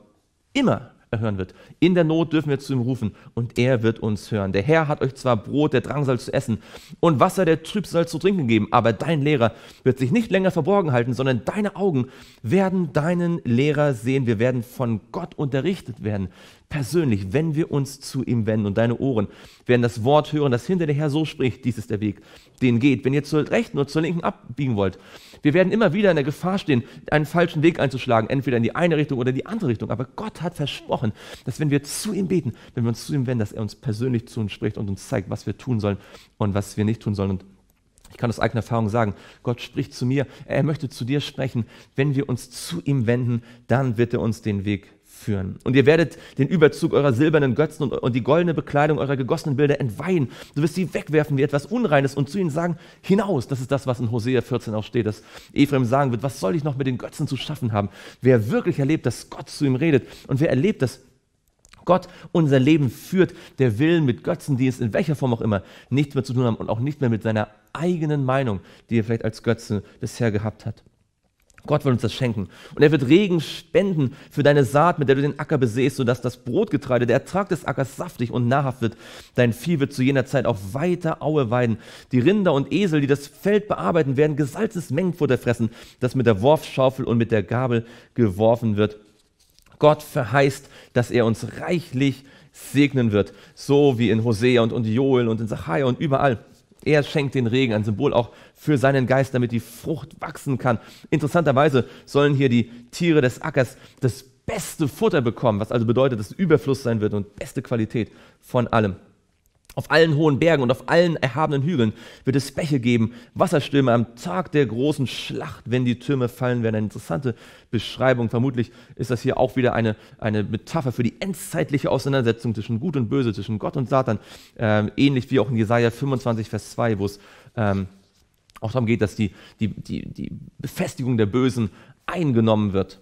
immer erhören wird. In der Not dürfen wir zu ihm rufen und er wird uns hören. Der Herr hat euch zwar Brot der Drangsal zu essen und Wasser der Trübsal zu trinken gegeben, aber dein Lehrer wird sich nicht länger verborgen halten, sondern deine Augen werden deinen Lehrer sehen. Wir werden von Gott unterrichtet werden, persönlich, wenn wir uns zu ihm wenden und deine Ohren werden das Wort hören, das hinter der Herr so spricht, dies ist der Weg, den geht. Wenn ihr zur rechten oder zur linken abbiegen wollt, wir werden immer wieder in der Gefahr stehen, einen falschen Weg einzuschlagen, entweder in die eine Richtung oder in die andere Richtung. Aber Gott hat versprochen, dass wenn wir zu ihm beten, wenn wir uns zu ihm wenden, dass er uns persönlich zu uns spricht und uns zeigt, was wir tun sollen und was wir nicht tun sollen. Und ich kann aus eigener Erfahrung sagen, Gott spricht zu mir, er möchte zu dir sprechen. Wenn wir uns zu ihm wenden, dann wird er uns den Weg führen. Und ihr werdet den Überzug eurer silbernen Götzen und, und die goldene Bekleidung eurer gegossenen Bilder entweihen. Du wirst sie wegwerfen wie etwas Unreines und zu ihnen sagen, hinaus. Das ist das, was in Hosea 14 auch steht, dass Ephraim sagen wird, was soll ich noch mit den Götzen zu schaffen haben? Wer wirklich erlebt, dass Gott zu ihm redet und wer erlebt, dass Gott unser Leben führt, der will mit Götzen, die es in welcher Form auch immer nichts mehr zu tun haben und auch nicht mehr mit seiner eigenen Meinung, die er vielleicht als Götze bisher gehabt hat. Gott will uns das schenken. Und er wird Regen spenden für deine Saat, mit der du den Acker besäst, sodass das Brotgetreide, der Ertrag des Ackers saftig und nahrhaft wird. Dein Vieh wird zu jener Zeit auf weiter Aue weiden. Die Rinder und Esel, die das Feld bearbeiten, werden gesalztes Mengenfutter fressen, das mit der Wurfschaufel und mit der Gabel geworfen wird. Gott verheißt, dass er uns reichlich segnen wird, so wie in Hosea und, und Joel und in Zachariah und überall. Er schenkt den Regen, ein Symbol auch für seinen Geist, damit die Frucht wachsen kann. Interessanterweise sollen hier die Tiere des Ackers das beste Futter bekommen, was also bedeutet, dass Überfluss sein wird und beste Qualität von allem. Auf allen hohen Bergen und auf allen erhabenen Hügeln wird es Bäche geben, Wasserstürme am Tag der großen Schlacht, wenn die Türme fallen werden. Eine interessante Beschreibung. Vermutlich ist das hier auch wieder eine, eine Metapher für die endzeitliche Auseinandersetzung zwischen Gut und Böse, zwischen Gott und Satan. Ähm, ähnlich wie auch in Jesaja 25, Vers 2, wo es ähm, auch darum geht, dass die, die, die, die Befestigung der Bösen eingenommen wird.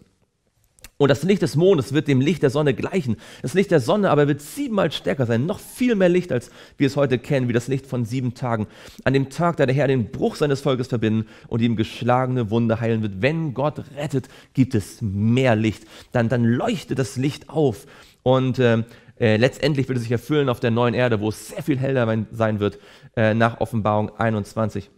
Und das Licht des Mondes wird dem Licht der Sonne gleichen. Das Licht der Sonne aber wird siebenmal stärker sein, noch viel mehr Licht, als wir es heute kennen, wie das Licht von sieben Tagen. An dem Tag, da der Herr den Bruch seines Volkes verbinden und ihm geschlagene Wunde heilen wird. Wenn Gott rettet, gibt es mehr Licht. Dann, dann leuchtet das Licht auf. Und äh, äh, letztendlich wird es sich erfüllen auf der neuen Erde, wo es sehr viel heller sein wird, äh, nach Offenbarung 21.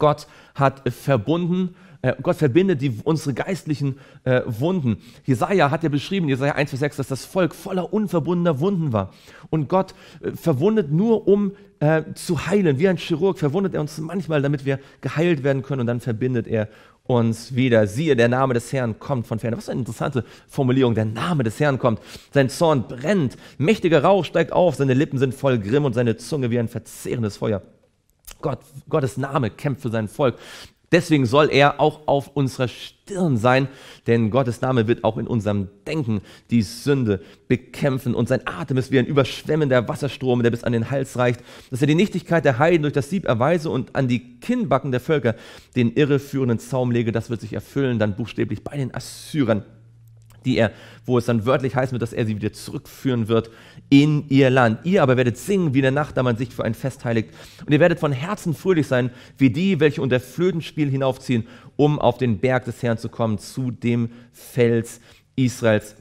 Gott hat verbunden äh, Gott verbindet die, unsere geistlichen äh, Wunden. Jesaja hat ja beschrieben, Jesaja 1, Vers 6, dass das Volk voller unverbundener Wunden war. Und Gott äh, verwundet nur, um äh, zu heilen. Wie ein Chirurg verwundet er uns manchmal, damit wir geheilt werden können. Und dann verbindet er uns wieder. Siehe, der Name des Herrn kommt von fern. Was für eine interessante Formulierung. Der Name des Herrn kommt. Sein Zorn brennt. Mächtiger Rauch steigt auf. Seine Lippen sind voll Grimm und seine Zunge wie ein verzehrendes Feuer. Gott, Gottes Name kämpft für sein Volk. Deswegen soll er auch auf unserer Stirn sein, denn Gottes Name wird auch in unserem Denken die Sünde bekämpfen und sein Atem ist wie ein überschwemmender Wasserstrom, der bis an den Hals reicht, dass er die Nichtigkeit der Heiden durch das Sieb erweise und an die Kinnbacken der Völker den irreführenden Zaum lege, das wird sich erfüllen, dann buchstäblich bei den Assyrern die er, wo es dann wörtlich heißen wird, dass er sie wieder zurückführen wird in ihr Land. Ihr aber werdet singen wie in der Nacht, da man sich für ein Fest heiligt. Und ihr werdet von Herzen fröhlich sein, wie die, welche unter Flötenspiel hinaufziehen, um auf den Berg des Herrn zu kommen, zu dem Fels Israels.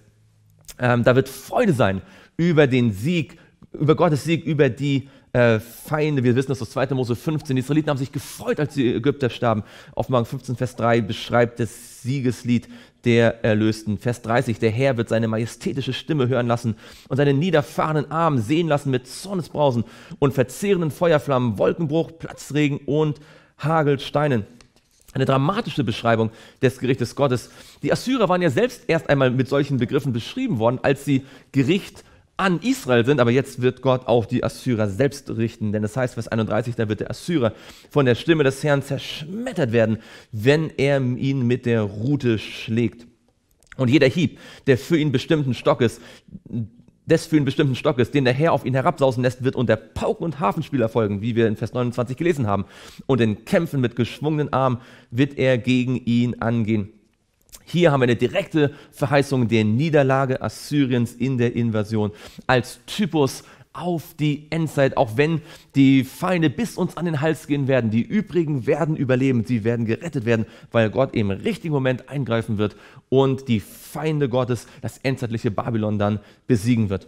Ähm, da wird Freude sein über den Sieg, über Gottes Sieg, über die äh, Feinde. Wir wissen das aus 2. Mose 15. Die Israeliten haben sich gefreut, als die Ägypter starben. Offenbarung 15, Vers 3 beschreibt das Siegeslied der Erlösten. Vers 30, der Herr wird seine majestätische Stimme hören lassen und seine niederfahrenen Armen sehen lassen mit Zornesbrausen und verzehrenden Feuerflammen, Wolkenbruch, Platzregen und Hagelsteinen. Eine dramatische Beschreibung des Gerichtes Gottes. Die Assyrer waren ja selbst erst einmal mit solchen Begriffen beschrieben worden, als sie Gericht an Israel sind, aber jetzt wird Gott auch die Assyrer selbst richten, denn das heißt, Vers 31, da wird der Assyrer von der Stimme des Herrn zerschmettert werden, wenn er ihn mit der Rute schlägt. Und jeder Hieb, der für ihn bestimmten Stockes, des für ihn bestimmten Stockes, den der Herr auf ihn herabsausen lässt, wird unter Pauken und Hafenspiel erfolgen, wie wir in Vers 29 gelesen haben. Und in Kämpfen mit geschwungenen Armen wird er gegen ihn angehen. Hier haben wir eine direkte Verheißung der Niederlage Assyriens in der Invasion als Typus auf die Endzeit, auch wenn die Feinde bis uns an den Hals gehen werden. Die übrigen werden überleben, sie werden gerettet werden, weil Gott im richtigen Moment eingreifen wird und die Feinde Gottes, das endzeitliche Babylon dann besiegen wird.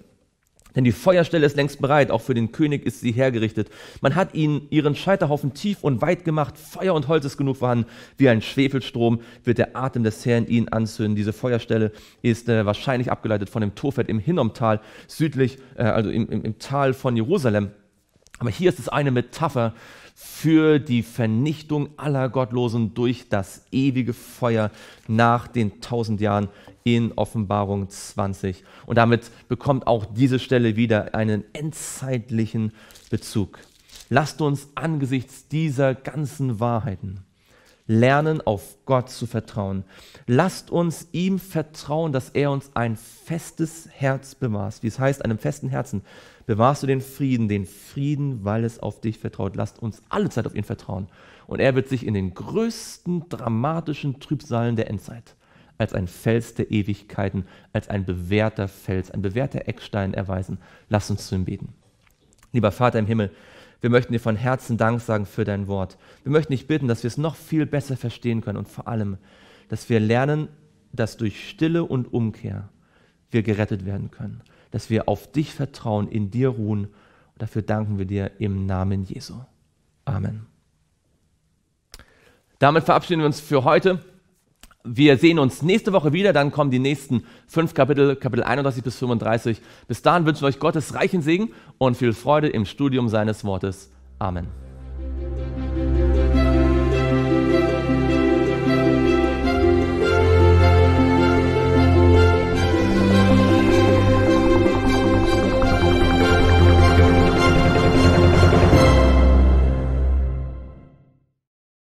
Denn die Feuerstelle ist längst bereit, auch für den König ist sie hergerichtet. Man hat ihn, ihren Scheiterhaufen tief und weit gemacht, Feuer und Holz ist genug vorhanden. Wie ein Schwefelstrom wird der Atem des Herrn ihn anzünden. Diese Feuerstelle ist äh, wahrscheinlich abgeleitet von dem Tofet im Hinnomtal, südlich, äh, also im, im, im Tal von Jerusalem. Aber hier ist es eine Metapher für die Vernichtung aller Gottlosen durch das ewige Feuer nach den tausend Jahren in Offenbarung 20. Und damit bekommt auch diese Stelle wieder einen endzeitlichen Bezug. Lasst uns angesichts dieser ganzen Wahrheiten lernen, auf Gott zu vertrauen. Lasst uns ihm vertrauen, dass er uns ein festes Herz bewahrst. Wie es heißt, einem festen Herzen bewahrst du den Frieden, den Frieden, weil es auf dich vertraut. Lasst uns alle Zeit auf ihn vertrauen. Und er wird sich in den größten dramatischen Trübsalen der Endzeit als ein Fels der Ewigkeiten, als ein bewährter Fels, ein bewährter Eckstein erweisen. Lasst uns zu ihm beten. Lieber Vater im Himmel, wir möchten dir von Herzen Dank sagen für dein Wort. Wir möchten dich bitten, dass wir es noch viel besser verstehen können und vor allem, dass wir lernen, dass durch Stille und Umkehr wir gerettet werden können, dass wir auf dich vertrauen, in dir ruhen. Und dafür danken wir dir im Namen Jesu. Amen. Damit verabschieden wir uns für heute wir sehen uns nächste Woche wieder, dann kommen die nächsten fünf Kapitel, Kapitel 31 bis 35. Bis dahin wünschen wir euch Gottes reichen Segen und viel Freude im Studium seines Wortes. Amen.